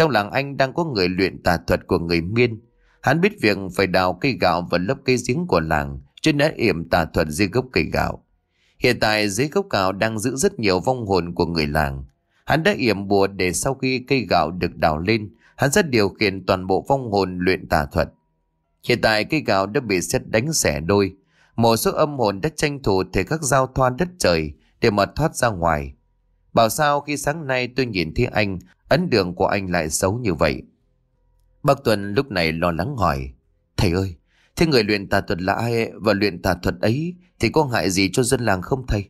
trong làng anh đang có người luyện tà thuật của người miên. Hắn biết việc phải đào cây gạo và lấp cây giếng của làng, cho nên yểm tà thuật dưới gốc cây gạo. Hiện tại dưới gốc gạo đang giữ rất nhiều vong hồn của người làng. Hắn đã yểm bùa để sau khi cây gạo được đào lên, hắn sẽ điều khiển toàn bộ vong hồn luyện tà thuật. Hiện tại cây gạo đã bị xét đánh xẻ đôi. Một số âm hồn đã tranh thủ thể các giao thoan đất trời để mà thoát ra ngoài. Bảo sao khi sáng nay tôi nhìn thấy anh, Ấn đường của anh lại xấu như vậy Bác Tuần lúc này lo lắng hỏi Thầy ơi Thế người luyện tà thuật là ai Và luyện tà thuật ấy Thì có hại gì cho dân làng không thầy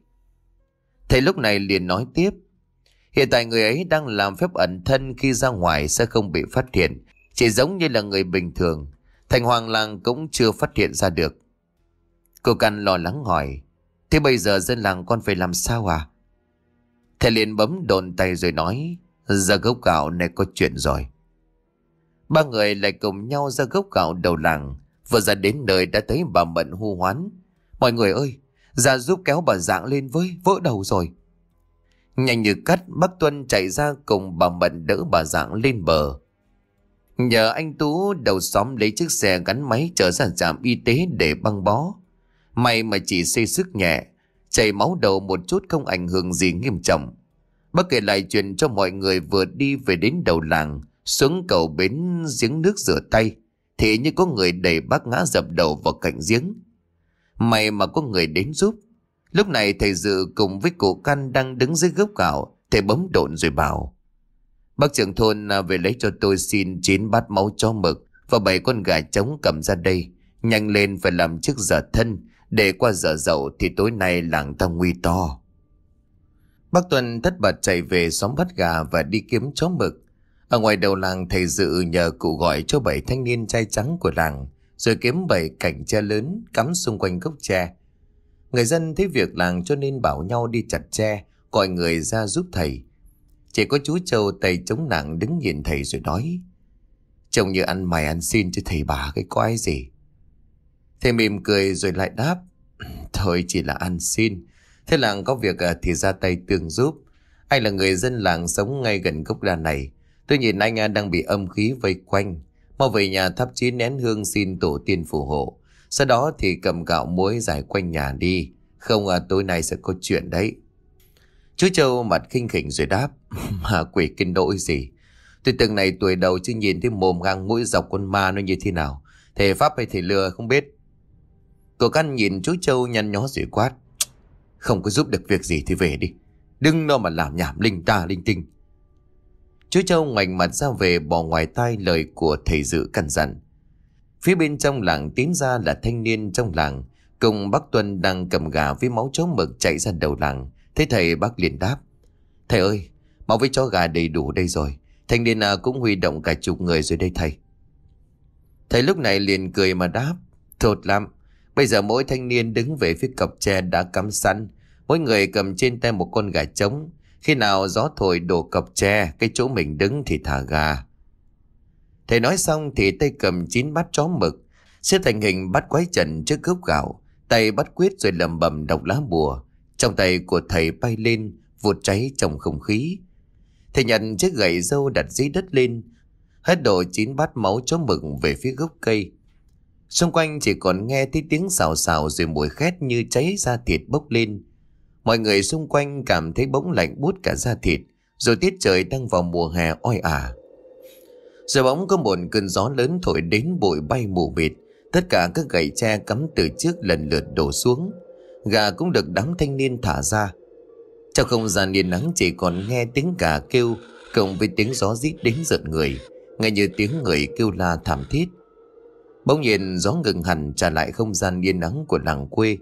Thầy lúc này liền nói tiếp Hiện tại người ấy đang làm phép ẩn thân Khi ra ngoài sẽ không bị phát hiện Chỉ giống như là người bình thường Thành hoàng làng cũng chưa phát hiện ra được Cô Căn lo lắng hỏi Thế bây giờ dân làng con phải làm sao à Thầy liền bấm đồn tay rồi nói ra gốc gạo này có chuyện rồi. Ba người lại cùng nhau ra gốc gạo đầu làng. Vừa ra đến nơi đã thấy bà Mận hô hoán. Mọi người ơi, ra giúp kéo bà dạng lên với, vỡ đầu rồi. Nhanh như cắt, bác Tuân chạy ra cùng bà Mận đỡ bà dạng lên bờ. Nhờ anh Tú đầu xóm lấy chiếc xe gắn máy trở ra trạm y tế để băng bó. May mà chỉ xây sức nhẹ, chảy máu đầu một chút không ảnh hưởng gì nghiêm trọng. Bác kể lại chuyện cho mọi người vừa đi về đến đầu làng, xuống cầu bến giếng nước rửa tay, thì như có người đẩy bác ngã dập đầu vào cạnh giếng. May mà có người đến giúp. Lúc này thầy Dự cùng với cụ Căn đang đứng dưới gốc gạo, thầy bấm độn rồi bảo. Bác trưởng thôn à, về lấy cho tôi xin chín bát máu cho mực và bảy con gà trống cầm ra đây. Nhanh lên phải làm trước giờ thân, để qua giờ dậu thì tối nay làng ta nguy to. Bác Tuần thất bật chạy về xóm bắt gà và đi kiếm chó mực. Ở ngoài đầu làng thầy dự nhờ cụ gọi cho bảy thanh niên trai trắng của làng, rồi kiếm bảy cảnh tre lớn cắm xung quanh gốc tre. Người dân thấy việc làng cho nên bảo nhau đi chặt tre, gọi người ra giúp thầy. Chỉ có chú Châu tay chống nặng đứng nhìn thầy rồi nói. Trông như ăn mày ăn xin chứ thầy bà cái có ai gì. Thầy mỉm cười rồi lại đáp. Thôi chỉ là ăn xin, Thế làng có việc à, thì ra tay tương giúp. Anh là người dân làng sống ngay gần gốc đa này. Tôi nhìn anh à, đang bị âm khí vây quanh. Mau về nhà thắp chín nén hương xin tổ tiên phù hộ. Sau đó thì cầm gạo muối giải quanh nhà đi. Không à tối nay sẽ có chuyện đấy. Chú Châu mặt khinh khỉnh rồi đáp. [LAUGHS] Mà quỷ kinh đổi gì. Tôi từng này tuổi đầu chứ nhìn thấy mồm ngang mũi dọc con ma nó như thế nào. Thể pháp hay thể lừa không biết. Cổ căn nhìn chú Châu nhăn nhó rồi quát. Không có giúp được việc gì thì về đi Đừng lo mà làm nhảm linh ta linh tinh Chú Châu ngoảnh mặt ra về bỏ ngoài tai lời của thầy dự căn dặn Phía bên trong làng tiến ra là thanh niên trong làng Cùng bác Tuân đang cầm gà với máu chó mực chạy ra đầu làng Thế thầy bác liền đáp Thầy ơi máu với chó gà đầy đủ đây rồi Thanh niên à, cũng huy động cả chục người rồi đây thầy Thầy lúc này liền cười mà đáp Thột lắm Bây giờ mỗi thanh niên đứng về phía cọc tre đã cắm sẵn, mỗi người cầm trên tay một con gà trống. Khi nào gió thổi đổ cọc tre, cái chỗ mình đứng thì thả gà. Thầy nói xong thì tay cầm chín bát chó mực, xếp thành hình bắt quái trận trước gốc gạo, tay bắt quyết rồi lầm bầm đọc lá bùa. Trong tay của thầy bay lên, vụt cháy trong không khí. Thầy nhặt chiếc gậy dâu đặt dưới đất lên, hết đổ chín bát máu chó mực về phía gốc cây. Xung quanh chỉ còn nghe thấy tiếng xào xào rồi mùi khét như cháy da thịt bốc lên. Mọi người xung quanh cảm thấy bỗng lạnh bút cả da thịt, rồi tiết trời đang vào mùa hè oi ả. À. Rồi bỗng có một cơn gió lớn thổi đến bụi bay mù mịt, tất cả các gậy tre cắm từ trước lần lượt đổ xuống. Gà cũng được đám thanh niên thả ra. Trong không gian yên nắng chỉ còn nghe tiếng gà kêu, cộng với tiếng gió rít đến giận người, nghe như tiếng người kêu la thảm thiết. Bỗng nhiên gió ngừng hẳn trả lại không gian yên nắng của làng quê.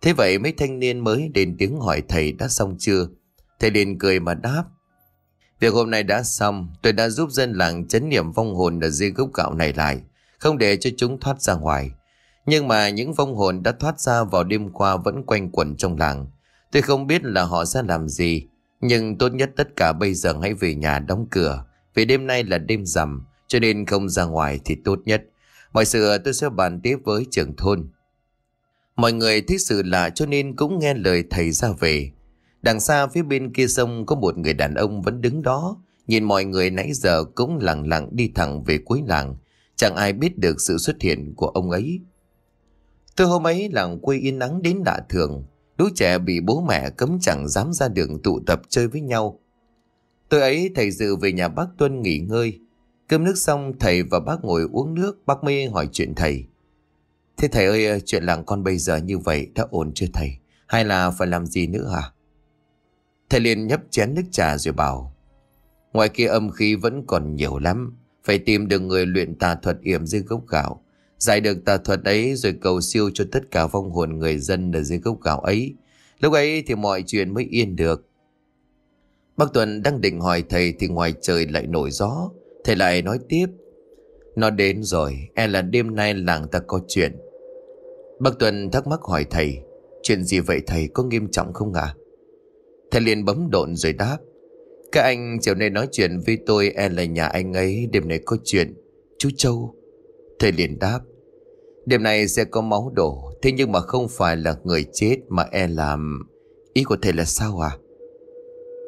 Thế vậy mấy thanh niên mới đến tiếng hỏi thầy đã xong chưa? Thầy liền cười mà đáp. Việc hôm nay đã xong, tôi đã giúp dân làng chấn niệm vong hồn ở dưới gốc gạo này lại, không để cho chúng thoát ra ngoài. Nhưng mà những vong hồn đã thoát ra vào đêm qua vẫn quanh quẩn trong làng. Tôi không biết là họ sẽ làm gì, nhưng tốt nhất tất cả bây giờ hãy về nhà đóng cửa, vì đêm nay là đêm rằm, cho nên không ra ngoài thì tốt nhất. Mọi sự tôi sẽ bàn tiếp với trưởng thôn. Mọi người thích sự lạ cho nên cũng nghe lời thầy ra về. Đằng xa phía bên kia sông có một người đàn ông vẫn đứng đó. Nhìn mọi người nãy giờ cũng lặng lặng đi thẳng về cuối làng. Chẳng ai biết được sự xuất hiện của ông ấy. Từ hôm ấy làng quê yên nắng đến lạ thường. Đứa trẻ bị bố mẹ cấm chẳng dám ra đường tụ tập chơi với nhau. Tôi ấy thầy dự về nhà bác Tuân nghỉ ngơi. Cơm nước xong thầy và bác ngồi uống nước Bác mới hỏi chuyện thầy Thế thầy ơi chuyện làng con bây giờ như vậy Đã ổn chưa thầy Hay là phải làm gì nữa hả Thầy liền nhấp chén nước trà rồi bảo Ngoài kia âm khí vẫn còn nhiều lắm Phải tìm được người luyện tà thuật yểm dưới gốc gạo Giải được tà thuật ấy rồi cầu siêu cho tất cả vong hồn người dân ở dưới gốc gạo ấy Lúc ấy thì mọi chuyện mới yên được Bác Tuần đang định hỏi thầy thì ngoài trời lại nổi gió Thầy lại nói tiếp Nó đến rồi E là đêm nay làng ta có chuyện Bác Tuần thắc mắc hỏi thầy Chuyện gì vậy thầy có nghiêm trọng không ạ à? Thầy liền bấm độn rồi đáp Các anh chiều nay nói chuyện với tôi E là nhà anh ấy Đêm nay có chuyện Chú Châu Thầy liền đáp Đêm nay sẽ có máu đổ Thế nhưng mà không phải là người chết Mà e làm Ý của thầy là sao à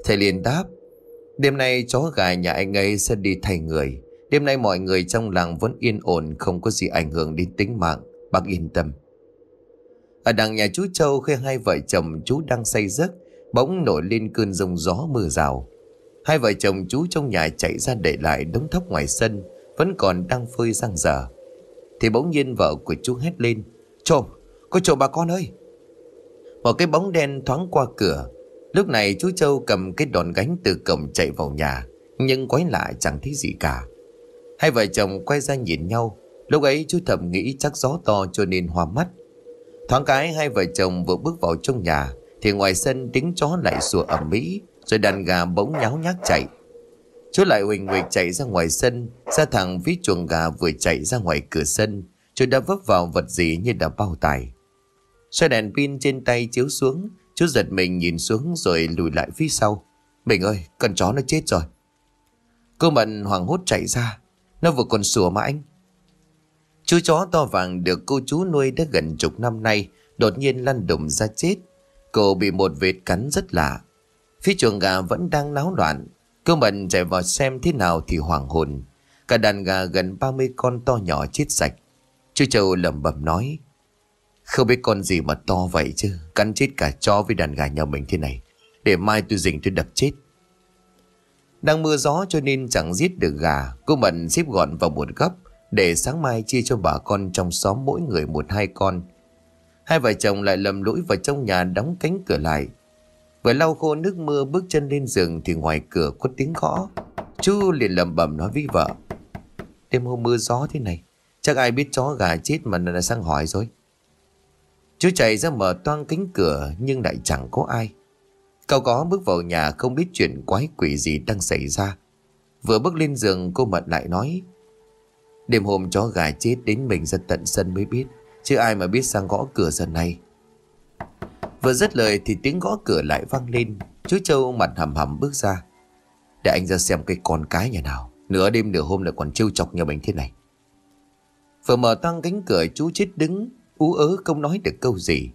Thầy liền đáp Đêm nay chó gà nhà anh ấy sẽ đi thay người. Đêm nay mọi người trong làng vẫn yên ổn, không có gì ảnh hưởng đến tính mạng. Bác yên tâm. Ở đằng nhà chú Châu khi hai vợ chồng chú đang say giấc, bỗng nổi lên cơn rông gió mưa rào. Hai vợ chồng chú trong nhà chạy ra để lại đống thóc ngoài sân, vẫn còn đang phơi răng dở. Thì bỗng nhiên vợ của chú hét lên, Trộm, có trộm bà con ơi! Một cái bóng đen thoáng qua cửa, Lúc này chú Châu cầm cái đòn gánh từ cổng chạy vào nhà Nhưng quái lạ chẳng thấy gì cả Hai vợ chồng quay ra nhìn nhau Lúc ấy chú thầm nghĩ chắc gió to cho nên hoa mắt Thoáng cái hai vợ chồng vừa bước vào trong nhà Thì ngoài sân tiếng chó lại sủa ẩm mỹ Rồi đàn gà bỗng nháo nhác chạy Chú lại huỳnh huỳnh chạy ra ngoài sân Ra thẳng ví chuồng gà vừa chạy ra ngoài cửa sân Chú đã vấp vào vật gì như đã bao tài Xoay đèn pin trên tay chiếu xuống Chú giật mình nhìn xuống rồi lùi lại phía sau. bình ơi, con chó nó chết rồi. Cô Mận hoảng hốt chạy ra. Nó vừa còn sủa mà anh. Chú chó to vàng được cô chú nuôi đã gần chục năm nay đột nhiên lăn đùng ra chết. Cô bị một vệt cắn rất lạ. Phía chuồng gà vẫn đang náo loạn. Cô Mận chạy vào xem thế nào thì hoảng hồn. Cả đàn gà gần 30 con to nhỏ chết sạch. Chú Châu lẩm bẩm nói. Không biết con gì mà to vậy chứ Cắn chết cả chó với đàn gà nhà mình thế này Để mai tôi dình tôi đập chết Đang mưa gió cho nên chẳng giết được gà Cô Mận xếp gọn vào một góc Để sáng mai chia cho bà con trong xóm mỗi người một hai con Hai vợ chồng lại lầm lũi vào trong nhà đóng cánh cửa lại Vừa lau khô nước mưa bước chân lên giường Thì ngoài cửa có tiếng khó. Chú liền lầm bầm nói với vợ Đêm hôm mưa gió thế này Chắc ai biết chó gà chết mà là sang hỏi rồi Chú chạy ra mở toang cánh cửa nhưng lại chẳng có ai. Cậu có bước vào nhà không biết chuyện quái quỷ gì đang xảy ra. Vừa bước lên giường cô mật lại nói. Đêm hôm chó gà chết đến mình ra tận sân mới biết. Chứ ai mà biết sang gõ cửa giờ này. Vừa dứt lời thì tiếng gõ cửa lại vang lên. Chú Châu mặt hầm hầm bước ra. Để anh ra xem cái con cái nhà nào. Nửa đêm nửa hôm lại còn trêu chọc nhà mình thế này. Vừa mở toang cánh cửa chú chết đứng ú ớ không nói được câu gì.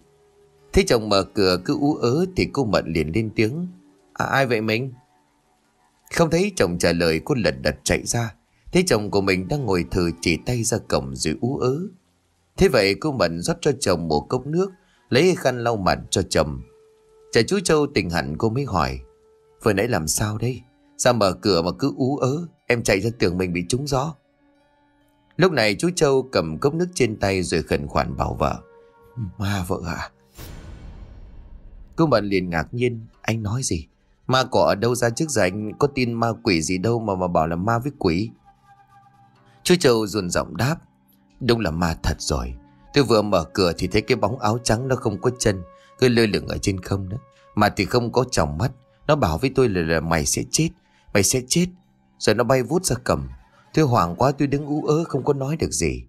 Thấy chồng mở cửa cứ ú ớ thì cô Mận liền lên tiếng. À ai vậy mình? Không thấy chồng trả lời cô lật đật chạy ra. Thấy chồng của mình đang ngồi thử chỉ tay ra cổng rồi ú ớ. Thế vậy cô Mận rót cho chồng một cốc nước, lấy khăn lau mặt cho chồng. Chả chú Châu tình hẳn cô mới hỏi. Vừa nãy làm sao đây? Sao mở cửa mà cứ ú ớ? Em chạy ra tưởng mình bị trúng gió. Lúc này chú Châu cầm cốc nước trên tay rồi khẩn khoản bảo vợ. Ma vợ ạ. À? Cô bạn liền ngạc nhiên, anh nói gì? Ma cỏ ở đâu ra trước giờ anh có tin ma quỷ gì đâu mà mà bảo là ma với quỷ. Chú Châu ruồn giọng đáp, đúng là ma thật rồi. Tôi vừa mở cửa thì thấy cái bóng áo trắng nó không có chân, cứ lơ lửng ở trên không đó. Mà thì không có tròng mắt, nó bảo với tôi là, là mày sẽ chết, mày sẽ chết. Rồi nó bay vút ra cầm, Tôi hoảng quá tôi đứng ú ớ không có nói được gì.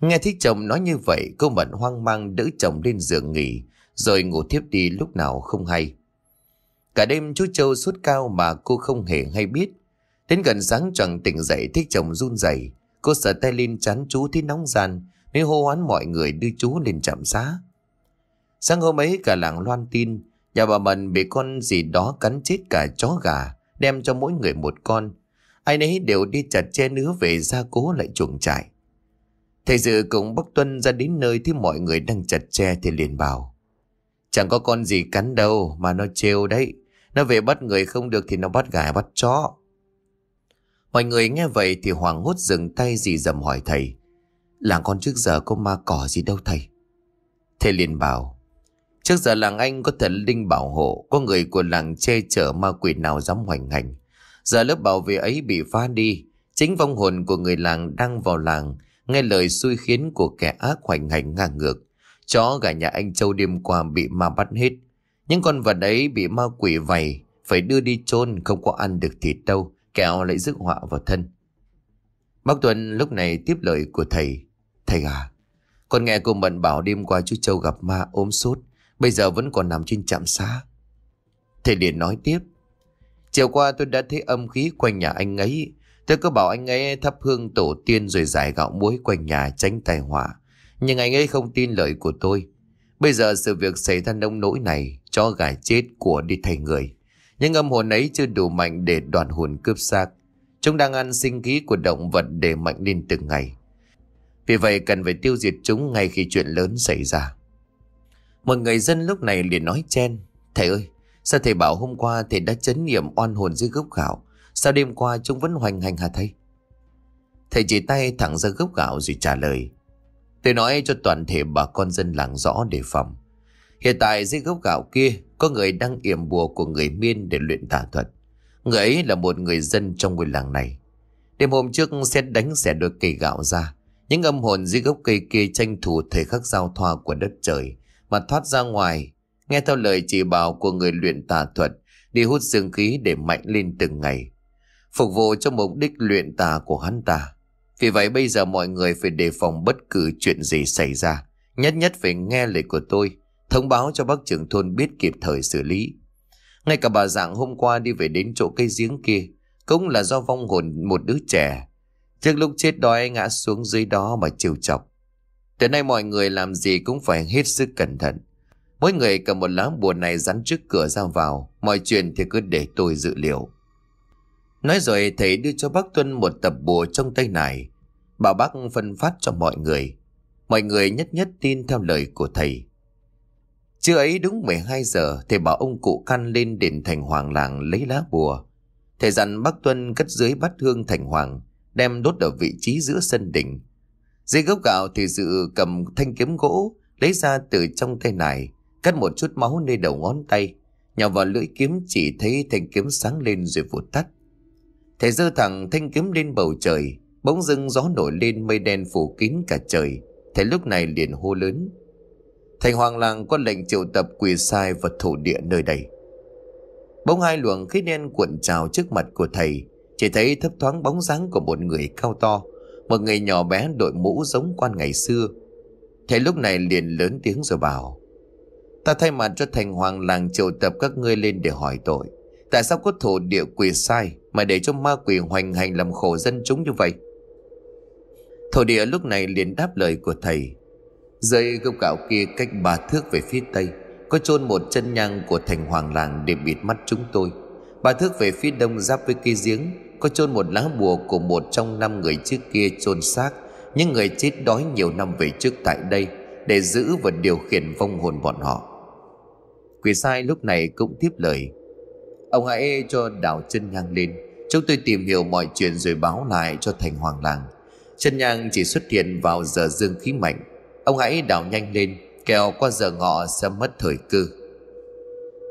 Nghe thấy chồng nói như vậy, cô Mận hoang mang đỡ chồng lên giường nghỉ, rồi ngủ thiếp đi lúc nào không hay. Cả đêm chú Châu sốt cao mà cô không hề hay biết. Đến gần sáng chẳng tỉnh dậy thấy chồng run rẩy, cô sợ tay lên chán chú thấy nóng gian, nên hô hoán mọi người đưa chú lên trạm xá. Sáng hôm ấy cả làng loan tin, nhà bà Mận bị con gì đó cắn chết cả chó gà, đem cho mỗi người một con. Ai nấy đều đi chặt che nứa về gia cố lại chuồng trại. Thầy Dự cùng Bắc Tuân ra đến nơi thì mọi người đang chặt che thì liền bảo. Chẳng có con gì cắn đâu mà nó trêu đấy. Nó về bắt người không được thì nó bắt gà bắt chó. Mọi người nghe vậy thì hoàng hốt dừng tay dì dầm hỏi thầy. Làng con trước giờ có ma cỏ gì đâu thầy. Thầy liền bảo. Trước giờ làng anh có thần linh bảo hộ, có người của làng che chở ma quỷ nào dám hoành hành. Giờ lớp bảo vệ ấy bị phá đi, chính vong hồn của người làng đang vào làng, nghe lời xui khiến của kẻ ác hoành hành ngang ngược. Chó gà nhà anh Châu đêm qua bị ma bắt hết. Những con vật ấy bị ma quỷ vầy, phải đưa đi chôn không có ăn được thịt đâu, kẻo lại rước họa vào thân. Bác Tuấn lúc này tiếp lời của thầy. Thầy à, con nghe cô Mận bảo đêm qua chú Châu gặp ma ốm sốt, bây giờ vẫn còn nằm trên trạm xá. Thầy liền nói tiếp. Chiều qua tôi đã thấy âm khí quanh nhà anh ấy. Tôi cứ bảo anh ấy thắp hương tổ tiên rồi giải gạo muối quanh nhà tránh tai họa. Nhưng anh ấy không tin lời của tôi. Bây giờ sự việc xảy ra nông nỗi này, cho gà chết của đi thay người. Nhưng âm hồn ấy chưa đủ mạnh để đoàn hồn cướp xác. Chúng đang ăn sinh khí của động vật để mạnh lên từng ngày. Vì vậy cần phải tiêu diệt chúng ngay khi chuyện lớn xảy ra. Một người dân lúc này liền nói chen. Thầy ơi, Sao thầy bảo hôm qua thầy đã chấn niệm oan hồn dưới gốc gạo Sao đêm qua chúng vẫn hoành hành hả thầy Thầy chỉ tay thẳng ra gốc gạo rồi trả lời thầy nói cho toàn thể bà con dân làng rõ đề phòng Hiện tại dưới gốc gạo kia Có người đang yểm bùa của người miên để luyện tà thuật Người ấy là một người dân trong ngôi làng này Đêm hôm trước sẽ đánh xẻ đôi cây gạo ra Những âm hồn dưới gốc cây kia tranh thủ thời khắc giao thoa của đất trời Mà thoát ra ngoài Nghe theo lời chỉ bảo của người luyện tà thuật, đi hút dương khí để mạnh lên từng ngày, phục vụ cho mục đích luyện tà của hắn ta. Vì vậy bây giờ mọi người phải đề phòng bất cứ chuyện gì xảy ra, nhất nhất phải nghe lời của tôi, thông báo cho bác trưởng thôn biết kịp thời xử lý. Ngay cả bà dạng hôm qua đi về đến chỗ cây giếng kia, cũng là do vong hồn một đứa trẻ. Trước lúc chết đói ngã xuống dưới đó mà trêu chọc. Từ nay mọi người làm gì cũng phải hết sức cẩn thận. Mỗi người cầm một lá bùa này dán trước cửa ra vào, mọi chuyện thì cứ để tôi dự liệu. Nói rồi thầy đưa cho bác Tuân một tập bùa trong tay này, bảo bác phân phát cho mọi người. Mọi người nhất nhất tin theo lời của thầy. Trưa ấy đúng 12 giờ, thầy bảo ông cụ Căn lên đền thành hoàng làng lấy lá bùa. Thầy dặn bác Tuân cất dưới bát hương thành hoàng, đem đốt ở vị trí giữa sân đỉnh. Dưới gốc gạo thì dự cầm thanh kiếm gỗ, lấy ra từ trong tay này, Cắt một chút máu nơi đầu ngón tay Nhào vào lưỡi kiếm chỉ thấy thanh kiếm sáng lên rồi vụt tắt Thầy giơ thẳng thanh kiếm lên bầu trời Bỗng dưng gió nổi lên mây đen phủ kín cả trời Thầy lúc này liền hô lớn Thành hoàng làng có lệnh triệu tập quỳ sai vật thổ địa nơi đây Bỗng hai luồng khí đen cuộn trào trước mặt của thầy Chỉ thấy thấp thoáng bóng dáng của một người cao to Một người nhỏ bé đội mũ giống quan ngày xưa Thầy lúc này liền lớn tiếng rồi bảo Ta thay mặt cho thành hoàng làng triệu tập các ngươi lên để hỏi tội. Tại sao có thổ địa quỷ sai mà để cho ma quỷ hoành hành làm khổ dân chúng như vậy? Thổ địa lúc này liền đáp lời của thầy. Dây gốc cạo kia cách ba thước về phía tây, có chôn một chân nhang của thành hoàng làng để bịt mắt chúng tôi. Ba thước về phía đông giáp với cây giếng, có chôn một lá bùa của một trong năm người trước kia chôn xác, những người chết đói nhiều năm về trước tại đây để giữ và điều khiển vong hồn bọn họ. Quỷ sai lúc này cũng tiếp lời Ông hãy cho đảo chân nhang lên Chúng tôi tìm hiểu mọi chuyện rồi báo lại cho thành hoàng làng Chân nhang chỉ xuất hiện vào giờ dương khí mạnh Ông hãy đảo nhanh lên Kẹo qua giờ ngọ sẽ mất thời cơ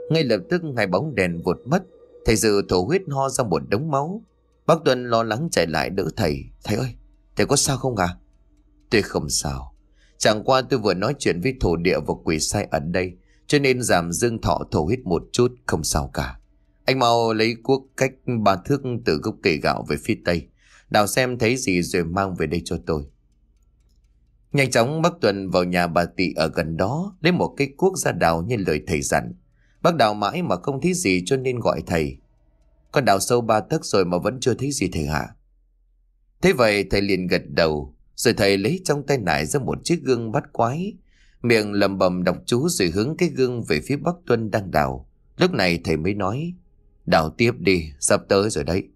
Ngay lập tức ngài bóng đèn vụt mất Thầy dự thổ huyết ho ra một đống máu Bác Tuân lo lắng chạy lại đỡ thầy Thầy ơi thầy có sao không à Tôi không sao Chẳng qua tôi vừa nói chuyện với thổ địa và quỷ sai ở đây cho nên giảm dương thọ thổ hít một chút không sao cả Anh mau lấy cuốc cách ba thước từ gốc cây gạo về phía tây Đào xem thấy gì rồi mang về đây cho tôi Nhanh chóng bác Tuần vào nhà bà Tị ở gần đó Lấy một cái cuốc ra đào như lời thầy dặn Bác đào mãi mà không thấy gì cho nên gọi thầy Con đào sâu ba thước rồi mà vẫn chưa thấy gì thầy hả Thế vậy thầy liền gật đầu Rồi thầy lấy trong tay nải ra một chiếc gương bắt quái Miệng lầm bầm đọc chú rồi hướng cái gương về phía Bắc Tuân đang đào. Lúc này thầy mới nói, đào tiếp đi, sắp tới rồi đấy.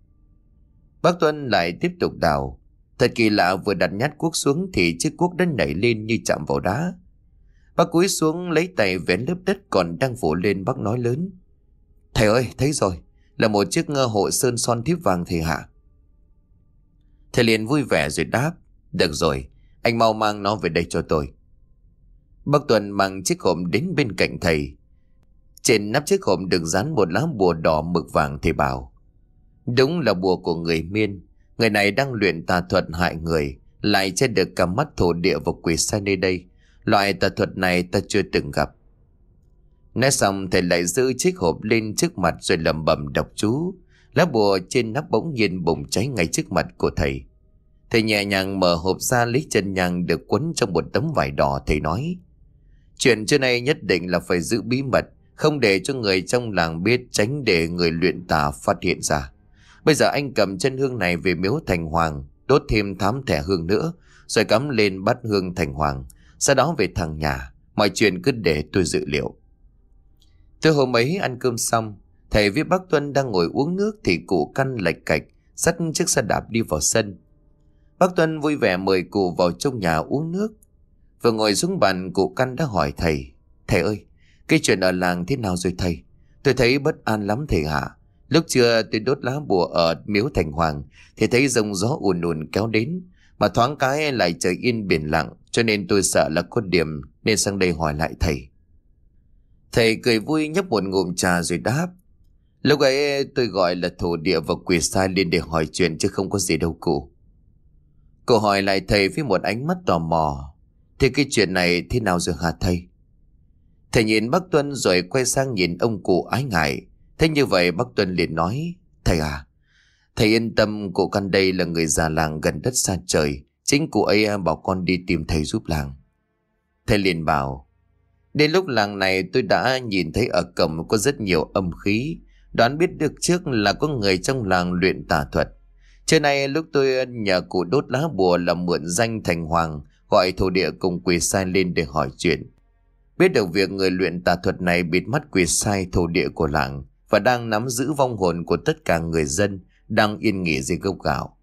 Bác Tuân lại tiếp tục đào. Thật kỳ lạ vừa đặt nhát cuốc xuống thì chiếc cuốc đã nảy lên như chạm vào đá. Bác cúi xuống lấy tay vén lớp đất còn đang vỗ lên bác nói lớn. Thầy ơi, thấy rồi, là một chiếc ngơ hộ sơn son thiếp vàng thầy hạ. Thầy liền vui vẻ rồi đáp. Được rồi, anh mau mang nó về đây cho tôi. Bác Tuần mang chiếc hộp đến bên cạnh thầy. Trên nắp chiếc hộp được dán một lá bùa đỏ mực vàng thầy bảo. Đúng là bùa của người miên. Người này đang luyện tà thuật hại người. Lại che được cả mắt thổ địa và quỷ sai nơi đây. Loại tà thuật này ta chưa từng gặp. Nói xong thầy lại giữ chiếc hộp lên trước mặt rồi lầm bầm đọc chú. Lá bùa trên nắp bỗng nhiên bùng cháy ngay trước mặt của thầy. Thầy nhẹ nhàng mở hộp ra lấy chân nhang được quấn trong một tấm vải đỏ thầy nói. Chuyện trước nay nhất định là phải giữ bí mật, không để cho người trong làng biết tránh để người luyện tà phát hiện ra. Bây giờ anh cầm chân hương này về miếu thành hoàng, đốt thêm thám thẻ hương nữa, rồi cắm lên bát hương thành hoàng. Sau đó về thằng nhà, mọi chuyện cứ để tôi dự liệu. Từ hôm ấy ăn cơm xong, thầy viết bác Tuân đang ngồi uống nước thì cụ căn lệch cạch, dắt chiếc xe đạp đi vào sân. Bác Tuân vui vẻ mời cụ vào trong nhà uống nước. Vừa ngồi xuống bàn cụ căn đã hỏi thầy Thầy ơi Cái chuyện ở làng thế nào rồi thầy Tôi thấy bất an lắm thầy hả Lúc trưa tôi đốt lá bùa ở miếu thành hoàng Thì thấy rông gió ùn ùn kéo đến Mà thoáng cái lại trời yên biển lặng Cho nên tôi sợ là có điểm Nên sang đây hỏi lại thầy Thầy cười vui nhấp một ngụm trà rồi đáp Lúc ấy tôi gọi là thổ địa và quỷ sai lên để hỏi chuyện chứ không có gì đâu cụ Cô hỏi lại thầy với một ánh mắt tò mò thì cái chuyện này thế nào rồi hả thầy? Thầy nhìn bác Tuân rồi quay sang nhìn ông cụ ái ngại. Thế như vậy bác Tuân liền nói, Thầy à, thầy yên tâm cụ căn đây là người già làng gần đất xa trời. Chính cụ ấy à, bảo con đi tìm thầy giúp làng. Thầy liền bảo, đến lúc làng này tôi đã nhìn thấy ở cổng có rất nhiều âm khí. Đoán biết được trước là có người trong làng luyện tà thuật. trên nay lúc tôi nhờ cụ đốt lá bùa là mượn danh thành hoàng gọi thổ địa cùng quỷ sai lên để hỏi chuyện. Biết được việc người luyện tà thuật này bịt mắt quỷ sai thổ địa của làng và đang nắm giữ vong hồn của tất cả người dân đang yên nghỉ dưới gốc gạo.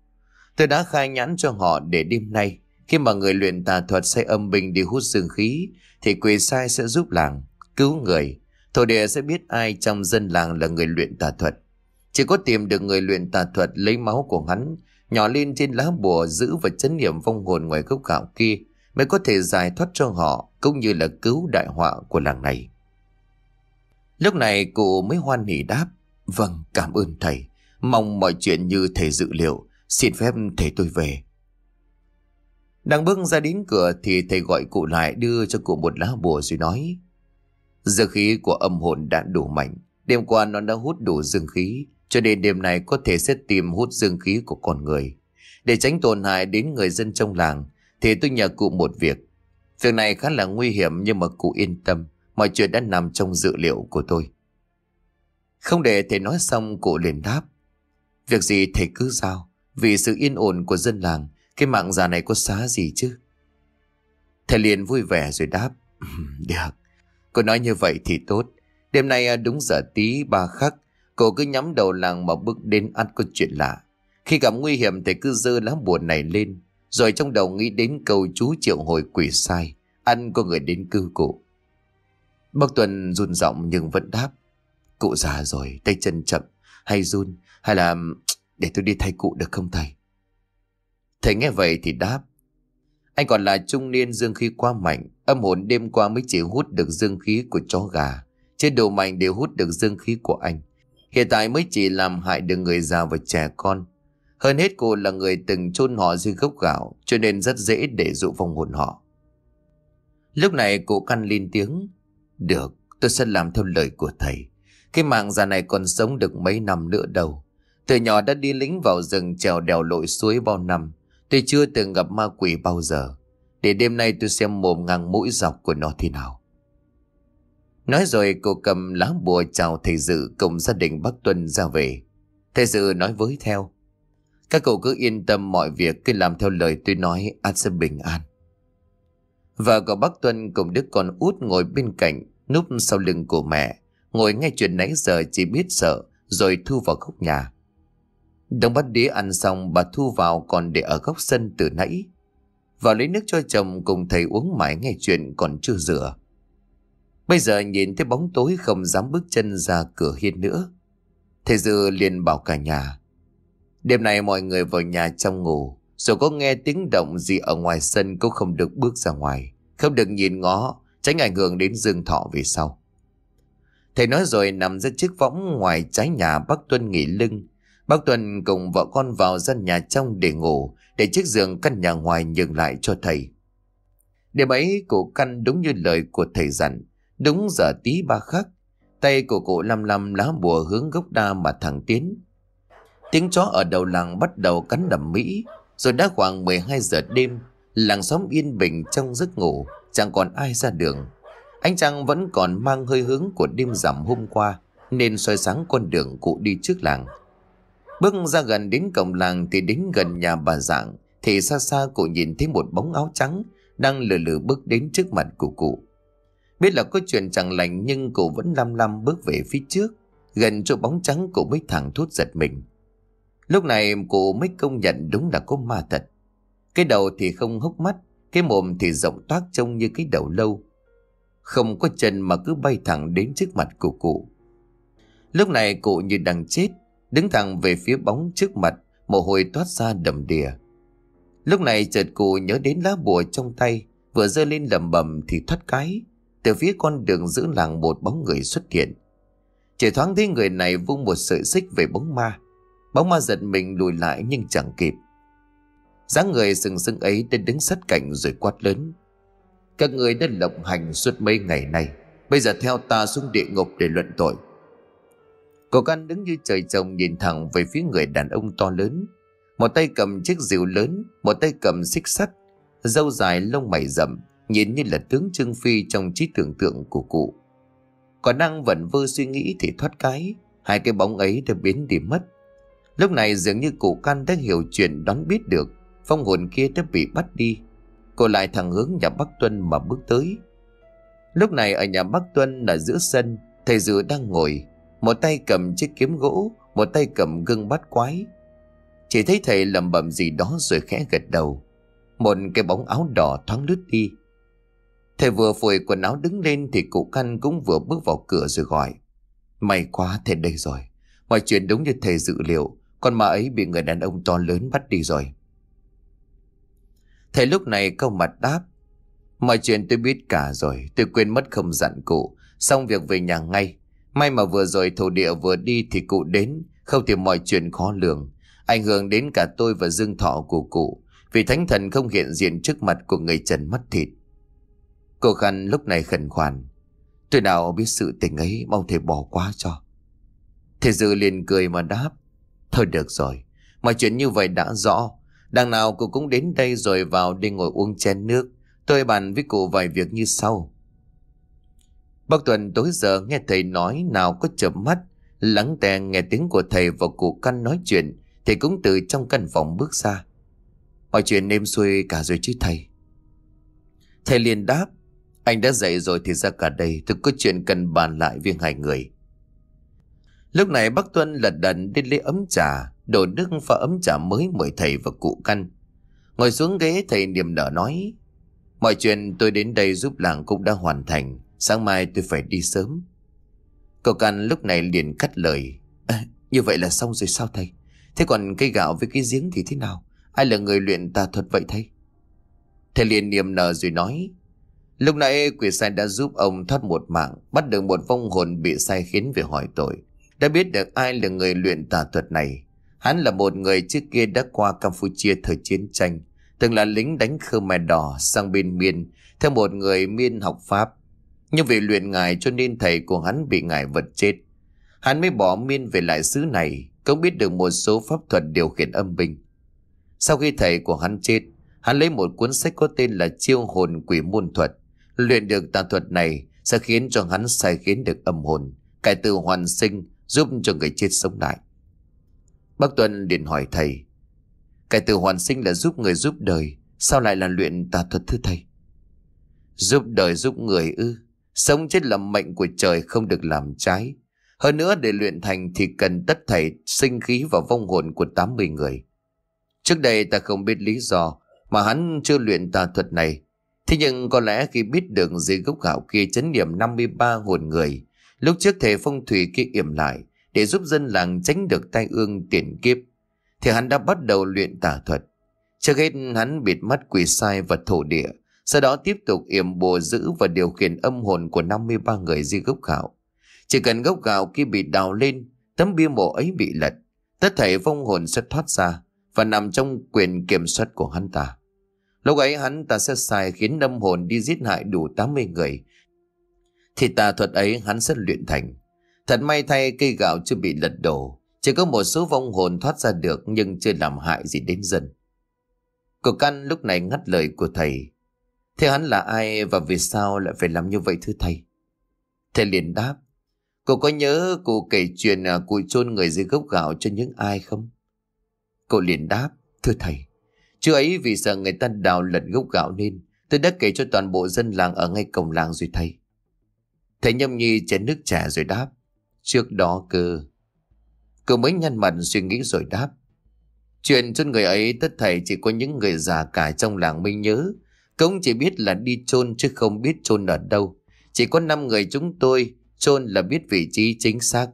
Tôi đã khai nhãn cho họ để đêm nay khi mà người luyện tà thuật say âm binh đi hút dương khí thì quỷ sai sẽ giúp làng, cứu người. Thổ địa sẽ biết ai trong dân làng là người luyện tà thuật. Chỉ có tìm được người luyện tà thuật lấy máu của hắn nhỏ lên trên lá bùa giữ và chấn niệm vong hồn ngoài gốc gạo kia mới có thể giải thoát cho họ cũng như là cứu đại họa của làng này. Lúc này cụ mới hoan hỉ đáp Vâng cảm ơn thầy Mong mọi chuyện như thầy dự liệu Xin phép thầy tôi về Đang bước ra đến cửa Thì thầy gọi cụ lại đưa cho cụ một lá bùa rồi nói Dương khí của âm hồn đã đủ mạnh Đêm qua nó đã hút đủ dương khí cho nên đêm này có thể sẽ tìm hút dương khí của con người. Để tránh tổn hại đến người dân trong làng, thì tôi nhờ cụ một việc. Việc này khá là nguy hiểm nhưng mà cụ yên tâm, mọi chuyện đã nằm trong dự liệu của tôi. Không để thầy nói xong cụ liền đáp. Việc gì thầy cứ giao, vì sự yên ổn của dân làng, cái mạng già này có xá gì chứ? Thầy liền vui vẻ rồi đáp. [LAUGHS] Được, cô nói như vậy thì tốt. Đêm nay à, đúng giờ tí ba khắc Cô cứ nhắm đầu làng mà bước đến ăn có chuyện lạ. Khi gặp nguy hiểm thì cứ dơ lá buồn này lên. Rồi trong đầu nghĩ đến câu chú triệu hồi quỷ sai. Ăn có người đến cứu cụ. Bác Tuần run giọng nhưng vẫn đáp. Cụ già rồi, tay chân chậm. Hay run, hay là [TSK] để tôi đi thay cụ được không thầy? Thầy nghe vậy thì đáp. Anh còn là trung niên dương khí quá mạnh, âm hồn đêm qua mới chỉ hút được dương khí của chó gà. Trên đồ mạnh đều hút được dương khí của anh. Hiện tại mới chỉ làm hại được người già và trẻ con. Hơn hết cô là người từng chôn họ dưới gốc gạo, cho nên rất dễ để dụ vong hồn họ. Lúc này cô căn lên tiếng. Được, tôi sẽ làm theo lời của thầy. Cái mạng già này còn sống được mấy năm nữa đâu. Từ nhỏ đã đi lính vào rừng trèo đèo lội suối bao năm. Tôi chưa từng gặp ma quỷ bao giờ. Để đêm nay tôi xem mồm ngang mũi dọc của nó thế nào. Nói rồi cô cầm lá bùa chào thầy Dự cùng gia đình bác Tuân ra về. Thầy Dự nói với theo. Các cậu cứ yên tâm mọi việc cứ làm theo lời tôi nói an sẽ bình an. Và cậu bác Tuân cùng đứa con út ngồi bên cạnh núp sau lưng của mẹ. Ngồi nghe chuyện nãy giờ chỉ biết sợ rồi thu vào góc nhà. Đồng bát đĩa ăn xong bà thu vào còn để ở góc sân từ nãy. Vào lấy nước cho chồng cùng thầy uống mãi nghe chuyện còn chưa rửa. Bây giờ nhìn thấy bóng tối không dám bước chân ra cửa hiên nữa. Thầy Dư liền bảo cả nhà. Đêm nay mọi người vào nhà trong ngủ. Dù có nghe tiếng động gì ở ngoài sân cũng không được bước ra ngoài. Không được nhìn ngó, tránh ảnh hưởng đến dương thọ về sau. Thầy nói rồi nằm ra chiếc võng ngoài trái nhà bác Tuân nghỉ lưng. Bác Tuân cùng vợ con vào gian nhà trong để ngủ, để chiếc giường căn nhà ngoài nhường lại cho thầy. Đêm ấy, cụ căn đúng như lời của thầy dặn, Đúng giờ tí ba khắc, tay của cụ lăm lăm lá bùa hướng gốc đa mà thẳng tiến. Tiếng chó ở đầu làng bắt đầu cắn đầm mỹ, rồi đã khoảng 12 giờ đêm, làng xóm yên bình trong giấc ngủ, chẳng còn ai ra đường. anh chàng vẫn còn mang hơi hướng của đêm rằm hôm qua, nên soi sáng con đường cụ đi trước làng. Bước ra gần đến cổng làng thì đến gần nhà bà dạng, thì xa xa cụ nhìn thấy một bóng áo trắng đang lừ lừ bước đến trước mặt của cụ. Biết là có chuyện chẳng lành nhưng cô vẫn lăm lăm bước về phía trước. Gần chỗ bóng trắng cô mới thẳng thút giật mình. Lúc này cô mới công nhận đúng là có ma thật. Cái đầu thì không hốc mắt, cái mồm thì rộng toát trông như cái đầu lâu. Không có chân mà cứ bay thẳng đến trước mặt của cụ. Lúc này cụ như đang chết, đứng thẳng về phía bóng trước mặt, mồ hôi toát ra đầm đìa. Lúc này chợt cụ nhớ đến lá bùa trong tay, vừa giơ lên lầm bầm thì thoát cái. Từ phía con đường giữ làng một bóng người xuất hiện Chỉ thoáng thấy người này vung một sợi xích về bóng ma Bóng ma giật mình lùi lại nhưng chẳng kịp dáng người sừng sững ấy đã đứng sát cạnh rồi quát lớn Các người đã lộng hành suốt mấy ngày nay Bây giờ theo ta xuống địa ngục để luận tội Cậu căn đứng như trời trồng nhìn thẳng về phía người đàn ông to lớn Một tay cầm chiếc rìu lớn Một tay cầm xích sắt Dâu dài lông mày rậm nhìn như là tướng trưng Phi trong trí tưởng tượng của cụ. Còn năng vẫn vơ suy nghĩ thì thoát cái, hai cái bóng ấy đã biến đi mất. Lúc này dường như cụ can đã hiểu chuyện đón biết được, phong hồn kia đã bị bắt đi. Cô lại thẳng hướng nhà Bắc Tuân mà bước tới. Lúc này ở nhà Bắc Tuân là giữa sân, thầy dừa đang ngồi, một tay cầm chiếc kiếm gỗ, một tay cầm gương bắt quái. Chỉ thấy thầy lẩm bẩm gì đó rồi khẽ gật đầu. Một cái bóng áo đỏ thoáng lướt đi, Thầy vừa phổi quần áo đứng lên thì cụ căn cũng vừa bước vào cửa rồi gọi. May quá thầy đây rồi. Mọi chuyện đúng như thầy dự liệu. Con ma ấy bị người đàn ông to lớn bắt đi rồi. Thầy lúc này câu mặt đáp. Mọi chuyện tôi biết cả rồi. Tôi quên mất không dặn cụ. Xong việc về nhà ngay. May mà vừa rồi thổ địa vừa đi thì cụ đến. Không thì mọi chuyện khó lường. Ảnh hưởng đến cả tôi và dương thọ của cụ. Vì thánh thần không hiện diện trước mặt của người trần mắt thịt. Cô khăn lúc này khẩn khoản Tôi nào biết sự tình ấy mong thầy bỏ qua cho Thầy Dư liền cười mà đáp Thôi được rồi Mọi chuyện như vậy đã rõ Đằng nào cô cũng đến đây rồi vào đi ngồi uống chén nước Tôi bàn với cụ vài việc như sau Bác Tuần tối giờ nghe thầy nói nào có chớp mắt Lắng tè nghe tiếng của thầy và cụ căn nói chuyện Thì cũng từ trong căn phòng bước ra Mọi chuyện êm xuôi cả rồi chứ thầy Thầy liền đáp anh đã dậy rồi thì ra cả đây Tôi có chuyện cần bàn lại với hai người Lúc này bác Tuân lật đần đi lấy ấm trà Đổ nước pha ấm trà mới mời thầy và cụ căn Ngồi xuống ghế thầy niềm nở nói Mọi chuyện tôi đến đây giúp làng cũng đã hoàn thành Sáng mai tôi phải đi sớm Cậu căn lúc này liền cắt lời à, Như vậy là xong rồi sao thầy Thế còn cây gạo với cái giếng thì thế nào Ai là người luyện tà thuật vậy thầy Thầy liền niềm nở rồi nói Lúc nãy quỷ sai đã giúp ông thoát một mạng, bắt được một vong hồn bị sai khiến về hỏi tội. Đã biết được ai là người luyện tà thuật này. Hắn là một người trước kia đã qua Campuchia thời chiến tranh, từng là lính đánh khơ mè Đỏ sang bên Miên, theo một người Miên học Pháp. Nhưng vì luyện ngài cho nên thầy của hắn bị ngài vật chết. Hắn mới bỏ Miên về lại xứ này, cũng biết được một số pháp thuật điều khiển âm binh. Sau khi thầy của hắn chết, hắn lấy một cuốn sách có tên là Chiêu hồn quỷ môn thuật. Luyện được tà thuật này sẽ khiến cho hắn sai khiến được âm hồn, cải tử hoàn sinh, giúp cho người chết sống lại. Bác Tuân liền hỏi thầy, cải tử hoàn sinh là giúp người giúp đời, sao lại là luyện tà thuật thưa thầy? Giúp đời giúp người ư, sống chết là mệnh của trời không được làm trái. Hơn nữa để luyện thành thì cần tất thảy sinh khí và vong hồn của 80 người. Trước đây ta không biết lý do mà hắn chưa luyện tà thuật này Thế nhưng có lẽ khi biết được dưới gốc gạo kia chấn niệm 53 hồn người, lúc trước thầy phong thủy kia yểm lại để giúp dân làng tránh được tai ương tiền kiếp, thì hắn đã bắt đầu luyện tả thuật. Trước hết hắn bịt mắt quỷ sai và thổ địa, sau đó tiếp tục yểm bùa giữ và điều khiển âm hồn của 53 người di gốc gạo. Chỉ cần gốc gạo kia bị đào lên, tấm bia mộ ấy bị lật, tất thể vong hồn sẽ thoát ra và nằm trong quyền kiểm soát của hắn ta. Lúc ấy hắn ta sẽ xài khiến âm hồn đi giết hại đủ 80 người. Thì tà thuật ấy hắn sẽ luyện thành. Thật may thay cây gạo chưa bị lật đổ. Chỉ có một số vong hồn thoát ra được nhưng chưa làm hại gì đến dân. Cổ căn lúc này ngắt lời của thầy. Thế hắn là ai và vì sao lại phải làm như vậy thưa thầy? Thầy liền đáp. Cô có nhớ cô kể chuyện à, cùi chôn người dưới gốc gạo cho những ai không? Cô liền đáp. Thưa thầy, chưa ấy vì sợ người ta đào lật gốc gạo nên Tôi đã kể cho toàn bộ dân làng ở ngay cổng làng rồi thầy Thầy nhâm nhi chén nước trà rồi đáp Trước đó cơ Cơ mới nhăn mặt suy nghĩ rồi đáp Chuyện cho người ấy tất thầy chỉ có những người già cả trong làng mới nhớ cũng chỉ biết là đi chôn chứ không biết chôn ở đâu Chỉ có 5 người chúng tôi chôn là biết vị trí chính xác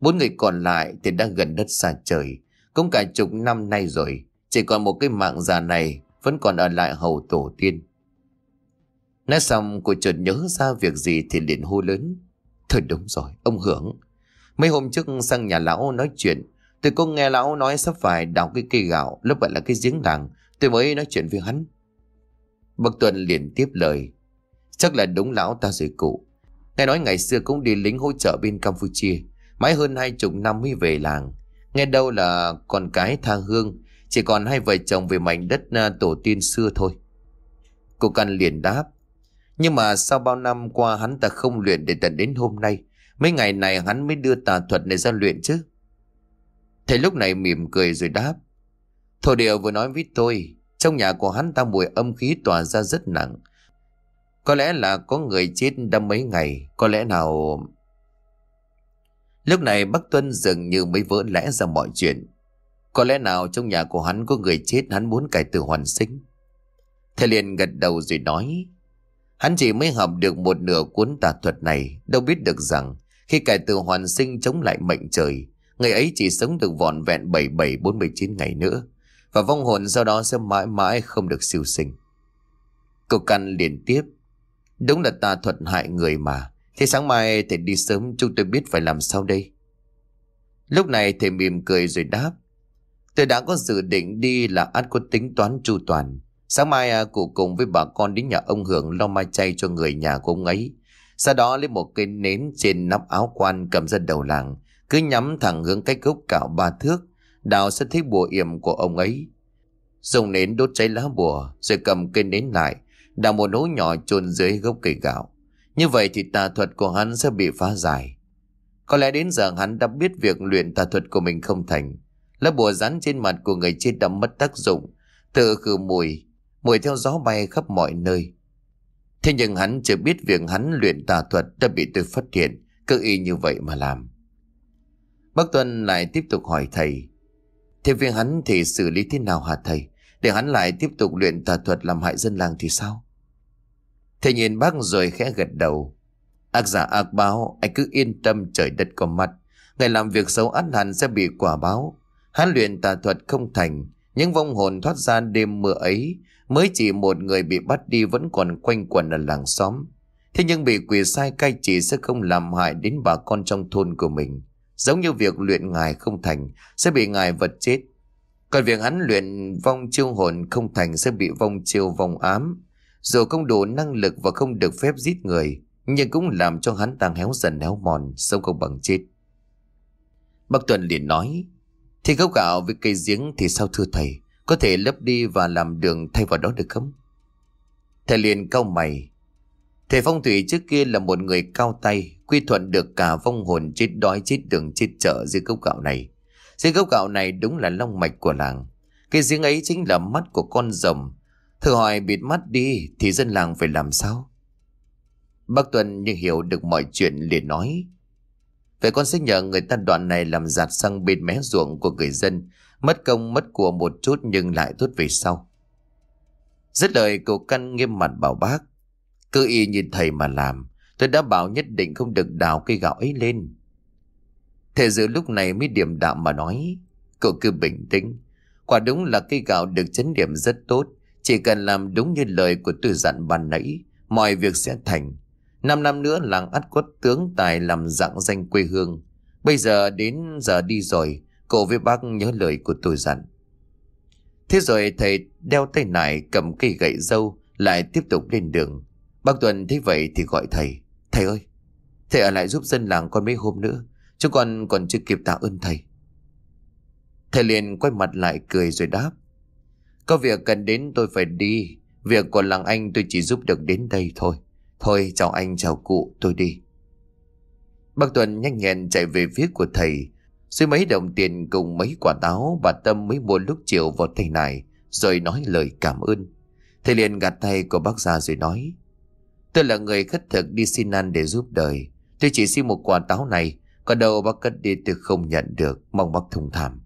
Bốn người còn lại thì đang gần đất xa trời Cũng cả chục năm nay rồi chỉ còn một cái mạng già này Vẫn còn ở lại hầu tổ tiên Nói xong cô chợt nhớ ra việc gì thì liền hô lớn Thôi đúng rồi ông Hưởng Mấy hôm trước sang nhà lão nói chuyện Tôi có nghe lão nói sắp phải đào cái cây gạo Lúc vậy là cái giếng đàng Tôi mới nói chuyện với hắn Bậc Tuần liền tiếp lời Chắc là đúng lão ta rồi cụ Nghe nói ngày xưa cũng đi lính hỗ trợ bên Campuchia Mãi hơn hai chục năm mới về làng Nghe đâu là còn cái tha hương chỉ còn hai vợ chồng về mảnh đất à, tổ tiên xưa thôi Cô Căn liền đáp Nhưng mà sau bao năm qua hắn ta không luyện để tận đến hôm nay Mấy ngày này hắn mới đưa tà thuật này ra luyện chứ Thầy lúc này mỉm cười rồi đáp Thổ điệu vừa nói với tôi Trong nhà của hắn ta mùi âm khí tỏa ra rất nặng Có lẽ là có người chết đâm mấy ngày Có lẽ nào... Lúc này Bắc Tuân dường như mới vỡ lẽ ra mọi chuyện có lẽ nào trong nhà của hắn có người chết hắn muốn cải tử hoàn sinh. Thầy liền gật đầu rồi nói. Hắn chỉ mới học được một nửa cuốn tà thuật này, đâu biết được rằng khi cải tử hoàn sinh chống lại mệnh trời, người ấy chỉ sống được vòn vẹn 7749 ngày nữa, và vong hồn sau đó sẽ mãi mãi không được siêu sinh. Cậu Căn liền tiếp, đúng là tà thuật hại người mà, thế sáng mai thầy đi sớm chúng tôi biết phải làm sao đây. Lúc này thầy mỉm cười rồi đáp, Tôi đã có dự định đi là át có tính toán chu toàn. Sáng mai à, cụ cùng với bà con đến nhà ông Hưởng lo mai chay cho người nhà của ông ấy. Sau đó lấy một cây nến trên nắp áo quan cầm ra đầu làng, cứ nhắm thẳng hướng cách gốc cạo ba thước, đào sẽ thấy bùa yểm của ông ấy. Dùng nến đốt cháy lá bùa, rồi cầm cây nến lại, đào một nỗ nhỏ chôn dưới gốc cây gạo. Như vậy thì tà thuật của hắn sẽ bị phá giải. Có lẽ đến giờ hắn đã biết việc luyện tà thuật của mình không thành. Lá bùa rắn trên mặt của người chết đã mất tác dụng, tự khử mùi, mùi theo gió bay khắp mọi nơi. Thế nhưng hắn chưa biết việc hắn luyện tà thuật đã bị tôi phát hiện, cứ y như vậy mà làm. Bác Tuân lại tiếp tục hỏi thầy, thế viên hắn thì xử lý thế nào hả thầy? Để hắn lại tiếp tục luyện tà thuật làm hại dân làng thì sao? Thầy nhìn bác rồi khẽ gật đầu. Ác giả ác báo, anh cứ yên tâm trời đất có mặt. Ngày làm việc xấu ắt hẳn sẽ bị quả báo. Hắn luyện tà thuật không thành, những vong hồn thoát ra đêm mưa ấy, mới chỉ một người bị bắt đi vẫn còn quanh quẩn ở làng xóm. Thế nhưng bị quỷ sai cai trị sẽ không làm hại đến bà con trong thôn của mình. Giống như việc luyện ngài không thành sẽ bị ngài vật chết. Còn việc hắn luyện vong chiêu hồn không thành sẽ bị vong chiêu vong ám. Dù không đủ năng lực và không được phép giết người, nhưng cũng làm cho hắn đang héo dần héo mòn, sâu không bằng chết. Bác Tuần liền nói, thì gốc gạo với cây giếng thì sao thưa thầy Có thể lấp đi và làm đường thay vào đó được không Thầy liền cau mày Thầy phong thủy trước kia là một người cao tay Quy thuận được cả vong hồn chết đói chết đường chết chợ dưới gốc gạo này Dưới gốc gạo này đúng là long mạch của làng cây giếng ấy chính là mắt của con rồng Thử hỏi bịt mắt đi thì dân làng phải làm sao Bác Tuân như hiểu được mọi chuyện liền nói Vậy con sẽ nhờ người ta đoạn này làm giạt sang bên mé ruộng của người dân, mất công mất của một chút nhưng lại tốt về sau. Dứt lời cậu căn nghiêm mặt bảo bác, cứ y như thầy mà làm, tôi đã bảo nhất định không được đào cây gạo ấy lên. Thầy dự lúc này mới điểm đạm mà nói, cậu cứ bình tĩnh, quả đúng là cây gạo được chấn điểm rất tốt, chỉ cần làm đúng như lời của tôi dặn ban nãy, mọi việc sẽ thành năm năm nữa làng ắt quất tướng tài làm dạng danh quê hương. Bây giờ đến giờ đi rồi, cậu với bác nhớ lời của tôi dặn. Thế rồi thầy đeo tay nải cầm cây gậy dâu lại tiếp tục lên đường. Bác Tuần thấy vậy thì gọi thầy. Thầy ơi, thầy ở lại giúp dân làng con mấy hôm nữa. Chúng con còn chưa kịp tạ ơn thầy. Thầy liền quay mặt lại cười rồi đáp. Có việc cần đến tôi phải đi. Việc của làng anh tôi chỉ giúp được đến đây thôi. Thôi chào anh chào cụ tôi đi Bác Tuần nhanh nhẹn chạy về phía của thầy Suy mấy đồng tiền cùng mấy quả táo Bà Tâm mới mua lúc chiều vào thầy này Rồi nói lời cảm ơn Thầy liền gạt tay của bác ra rồi nói Tôi là người khất thực đi xin ăn để giúp đời Tôi chỉ xin một quả táo này Còn đâu bác cất đi tôi không nhận được Mong bác thông thảm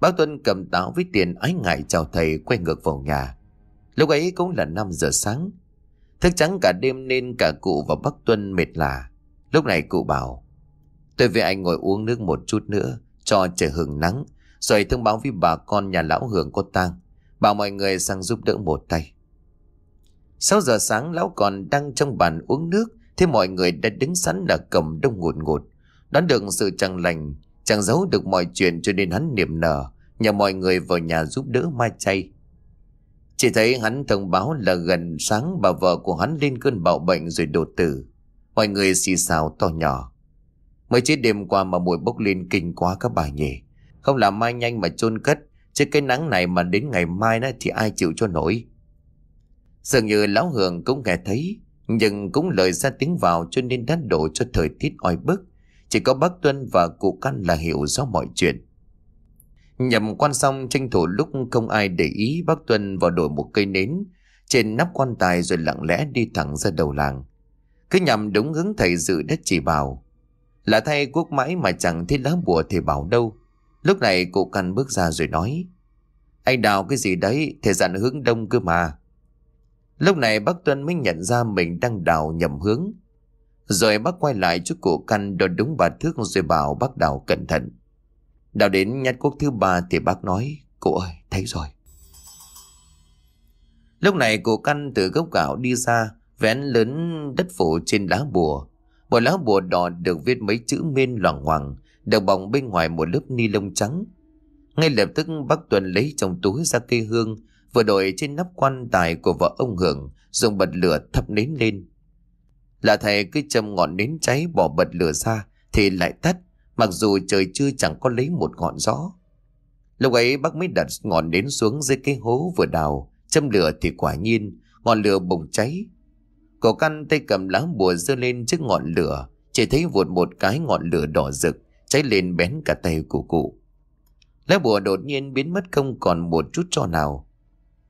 Bác Tuân cầm táo với tiền ái ngại chào thầy quay ngược vào nhà Lúc ấy cũng là 5 giờ sáng Thức trắng cả đêm nên cả cụ và bác Tuân mệt lạ. Lúc này cụ bảo, tôi với anh ngồi uống nước một chút nữa, cho trời hưởng nắng, rồi thông báo với bà con nhà lão hưởng có tang, bảo mọi người sang giúp đỡ một tay. 6 giờ sáng lão còn đang trong bàn uống nước, thế mọi người đã đứng sẵn là cầm đông ngột ngột. Đoán được sự chẳng lành, chẳng giấu được mọi chuyện cho nên hắn niềm nở, nhờ mọi người vào nhà giúp đỡ mai chay. Chỉ thấy hắn thông báo là gần sáng bà vợ của hắn lên cơn bạo bệnh rồi đột tử. Mọi người xì xào to nhỏ. Mới chết đêm qua mà mùi bốc lên kinh quá các bà nhỉ. Không làm mai nhanh mà chôn cất. Chứ cái nắng này mà đến ngày mai đó thì ai chịu cho nổi. Dường như lão hường cũng nghe thấy. Nhưng cũng lời ra tiếng vào cho nên đã đổ cho thời tiết oi bức. Chỉ có bác Tuân và cụ Căn là hiểu rõ mọi chuyện. Nhầm quan xong tranh thủ lúc không ai để ý bác Tuân vào đổi một cây nến trên nắp quan tài rồi lặng lẽ đi thẳng ra đầu làng. Cứ nhằm đúng hướng thầy dự đất chỉ bảo. Là thay quốc mãi mà chẳng thấy lá bùa thì bảo đâu. Lúc này cụ căn bước ra rồi nói. Anh đào cái gì đấy, thầy dặn hướng đông cơ mà. Lúc này bác Tuân mới nhận ra mình đang đào nhầm hướng. Rồi bác quay lại cho cụ căn đột đúng bà thước rồi bảo bác đào cẩn thận. Đào đến nhát cuốc thứ ba thì bác nói Cô ơi thấy rồi Lúc này cô căn từ gốc gạo đi ra Vén lớn đất phủ trên lá bùa Bộ lá bùa đỏ được viết mấy chữ miên loảng hoàng Được bọc bên ngoài một lớp ni lông trắng Ngay lập tức bác Tuần lấy trong túi ra cây hương Vừa đội trên nắp quan tài của vợ ông Hưởng Dùng bật lửa thắp nến lên Là thầy cứ châm ngọn nến cháy bỏ bật lửa ra Thì lại tắt Mặc dù trời chưa chẳng có lấy một ngọn gió Lúc ấy bác mới đặt ngọn đến xuống dưới cái hố vừa đào Châm lửa thì quả nhiên Ngọn lửa bùng cháy Cổ căn tay cầm lá bùa dơ lên trước ngọn lửa Chỉ thấy vụt một cái ngọn lửa đỏ rực Cháy lên bén cả tay của cụ Lá bùa đột nhiên biến mất không còn một chút cho nào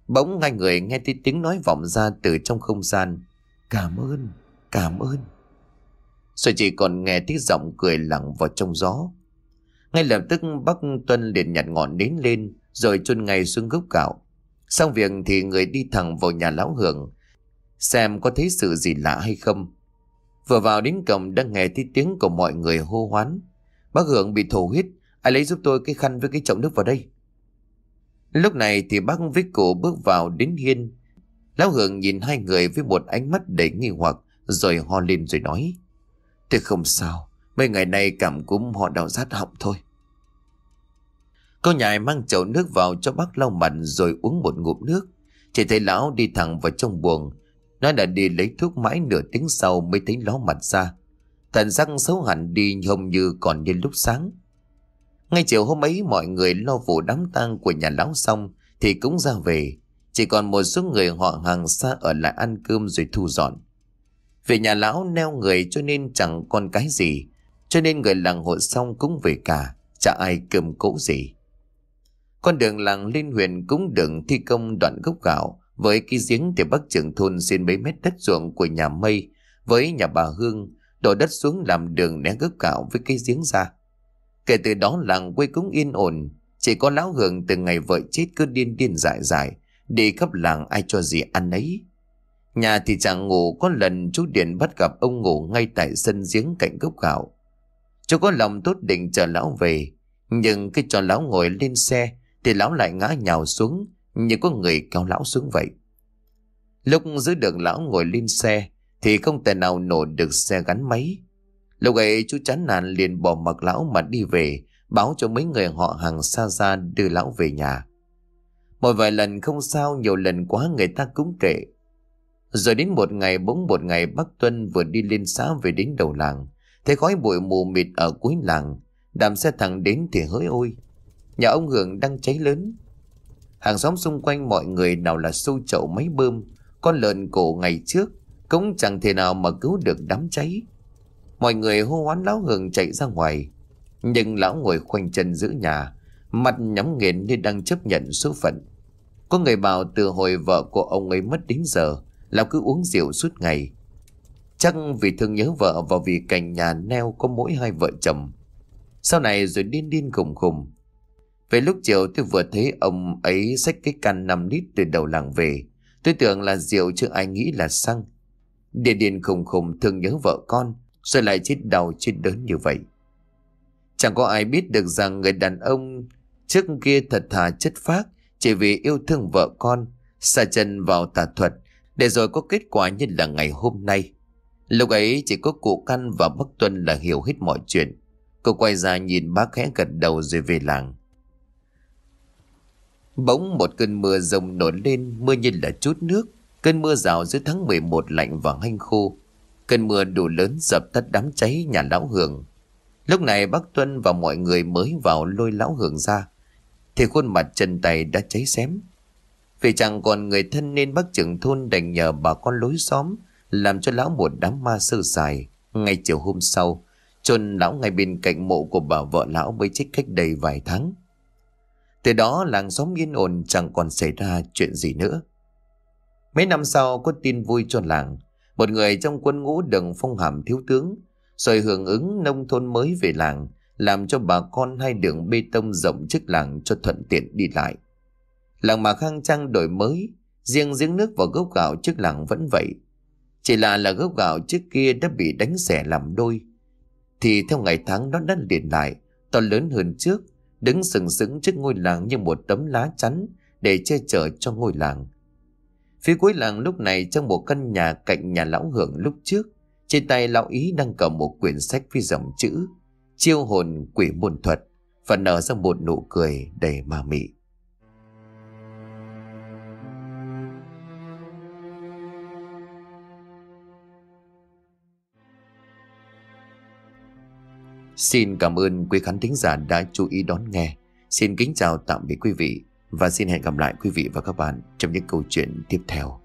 Bỗng ngay người nghe thấy tiếng nói vọng ra từ trong không gian Cảm ơn, cảm ơn rồi chỉ còn nghe tiếng giọng cười lặng vào trong gió Ngay lập tức bác Tuân liền nhặt ngọn nến lên Rồi chôn ngay xuống gốc cạo Xong việc thì người đi thẳng vào nhà lão hưởng Xem có thấy sự gì lạ hay không Vừa vào đến cổng đang nghe thấy tiếng của mọi người hô hoán Bác hưởng bị thổ huyết Ai lấy giúp tôi cái khăn với cái chậu nước vào đây Lúc này thì bác viết cổ bước vào đến hiên Lão Hưởng nhìn hai người với một ánh mắt đầy nghi hoặc Rồi ho lên rồi nói thế không sao Mấy ngày nay cảm cúm họ đau rát họng thôi Cô nhài mang chậu nước vào cho bác lau mặt rồi uống một ngụm nước Chỉ thấy lão đi thẳng vào trong buồng Nói là đi lấy thuốc mãi nửa tiếng sau mới thấy ló mặt ra Thần sắc xấu hẳn đi hông như còn như lúc sáng Ngay chiều hôm ấy mọi người lo vụ đám tang của nhà lão xong Thì cũng ra về Chỉ còn một số người họ hàng xa ở lại ăn cơm rồi thu dọn về nhà lão neo người cho nên chẳng còn cái gì. Cho nên người làng hộ xong cũng về cả, chả ai cầm cố gì. Con đường làng lên huyện cũng đừng thi công đoạn gốc gạo với cái giếng thì bắc trưởng thôn xin mấy mét đất ruộng của nhà mây với nhà bà Hương đổ đất xuống làm đường né gốc gạo với cái giếng ra. Kể từ đó làng quê cũng yên ổn, chỉ có lão Hương từ ngày vợ chết cứ điên điên dại dại, đi khắp làng ai cho gì ăn ấy. Nhà thì chẳng ngủ có lần chú Điền bắt gặp ông ngủ ngay tại sân giếng cạnh gốc gạo. Chú có lòng tốt định chờ lão về, nhưng khi cho lão ngồi lên xe thì lão lại ngã nhào xuống như có người kéo lão xuống vậy. Lúc giữ được lão ngồi lên xe thì không thể nào nổ được xe gắn máy. Lúc ấy chú chán nản liền bỏ mặc lão mà đi về, báo cho mấy người họ hàng xa xa đưa lão về nhà. Một vài lần không sao, nhiều lần quá người ta cũng kệ, rồi đến một ngày bỗng một ngày bác Tuân vừa đi lên xã về đến đầu làng. Thấy khói bụi mù mịt ở cuối làng. Đàm xe thẳng đến thì hỡi ôi. Nhà ông Hưởng đang cháy lớn. Hàng xóm xung quanh mọi người nào là sâu chậu máy bơm, con lợn cổ ngày trước, cũng chẳng thể nào mà cứu được đám cháy. Mọi người hô hoán lão Hưởng chạy ra ngoài. Nhưng lão ngồi khoanh chân giữ nhà, mặt nhắm nghiền nên đang chấp nhận số phận. Có người bảo từ hồi vợ của ông ấy mất đến giờ, Lão cứ uống rượu suốt ngày Chắc vì thương nhớ vợ và vì cành nhà neo có mỗi hai vợ chồng Sau này rồi điên điên khùng khùng Về lúc chiều tôi vừa thấy ông ấy xách cái can 5 lít từ đầu làng về Tôi tưởng là rượu chứ ai nghĩ là xăng Điên điên khùng khùng thương nhớ vợ con Rồi lại chết đau chết đớn như vậy Chẳng có ai biết được rằng người đàn ông trước kia thật thà chất phác chỉ vì yêu thương vợ con, xa chân vào tà thuật để rồi có kết quả như là ngày hôm nay Lúc ấy chỉ có cụ Căn và Bắc Tuân là hiểu hết mọi chuyện Cô quay ra nhìn bác khẽ gật đầu rồi về làng Bỗng một cơn mưa rồng nổi lên Mưa như là chút nước Cơn mưa rào giữa tháng 11 lạnh và hanh khô Cơn mưa đủ lớn dập tắt đám cháy nhà lão Hường Lúc này bác Tuân và mọi người mới vào lôi lão Hường ra Thì khuôn mặt chân tay đã cháy xém vì chẳng còn người thân nên bác trưởng thôn đành nhờ bà con lối xóm làm cho lão một đám ma sơ sài. Ngay chiều hôm sau, chôn lão ngay bên cạnh mộ của bà vợ lão mới chết cách đầy vài tháng. Từ đó làng xóm yên ổn chẳng còn xảy ra chuyện gì nữa. Mấy năm sau có tin vui cho làng, một người trong quân ngũ đường phong hàm thiếu tướng, rồi hưởng ứng nông thôn mới về làng, làm cho bà con hai đường bê tông rộng chức làng cho thuận tiện đi lại. Làng mà Khang Trang đổi mới, riêng giếng nước và gốc gạo trước làng vẫn vậy. Chỉ là là gốc gạo trước kia đã bị đánh xẻ làm đôi. Thì theo ngày tháng nó đã liền lại, to lớn hơn trước, đứng sừng sững trước ngôi làng như một tấm lá chắn để che chở cho ngôi làng. Phía cuối làng lúc này trong một căn nhà cạnh nhà lão hưởng lúc trước, trên tay lão ý đang cầm một quyển sách với dòng chữ Chiêu hồn quỷ môn thuật và nở ra một nụ cười đầy ma mị. Xin cảm ơn quý khán thính giả đã chú ý đón nghe. Xin kính chào tạm biệt quý vị và xin hẹn gặp lại quý vị và các bạn trong những câu chuyện tiếp theo.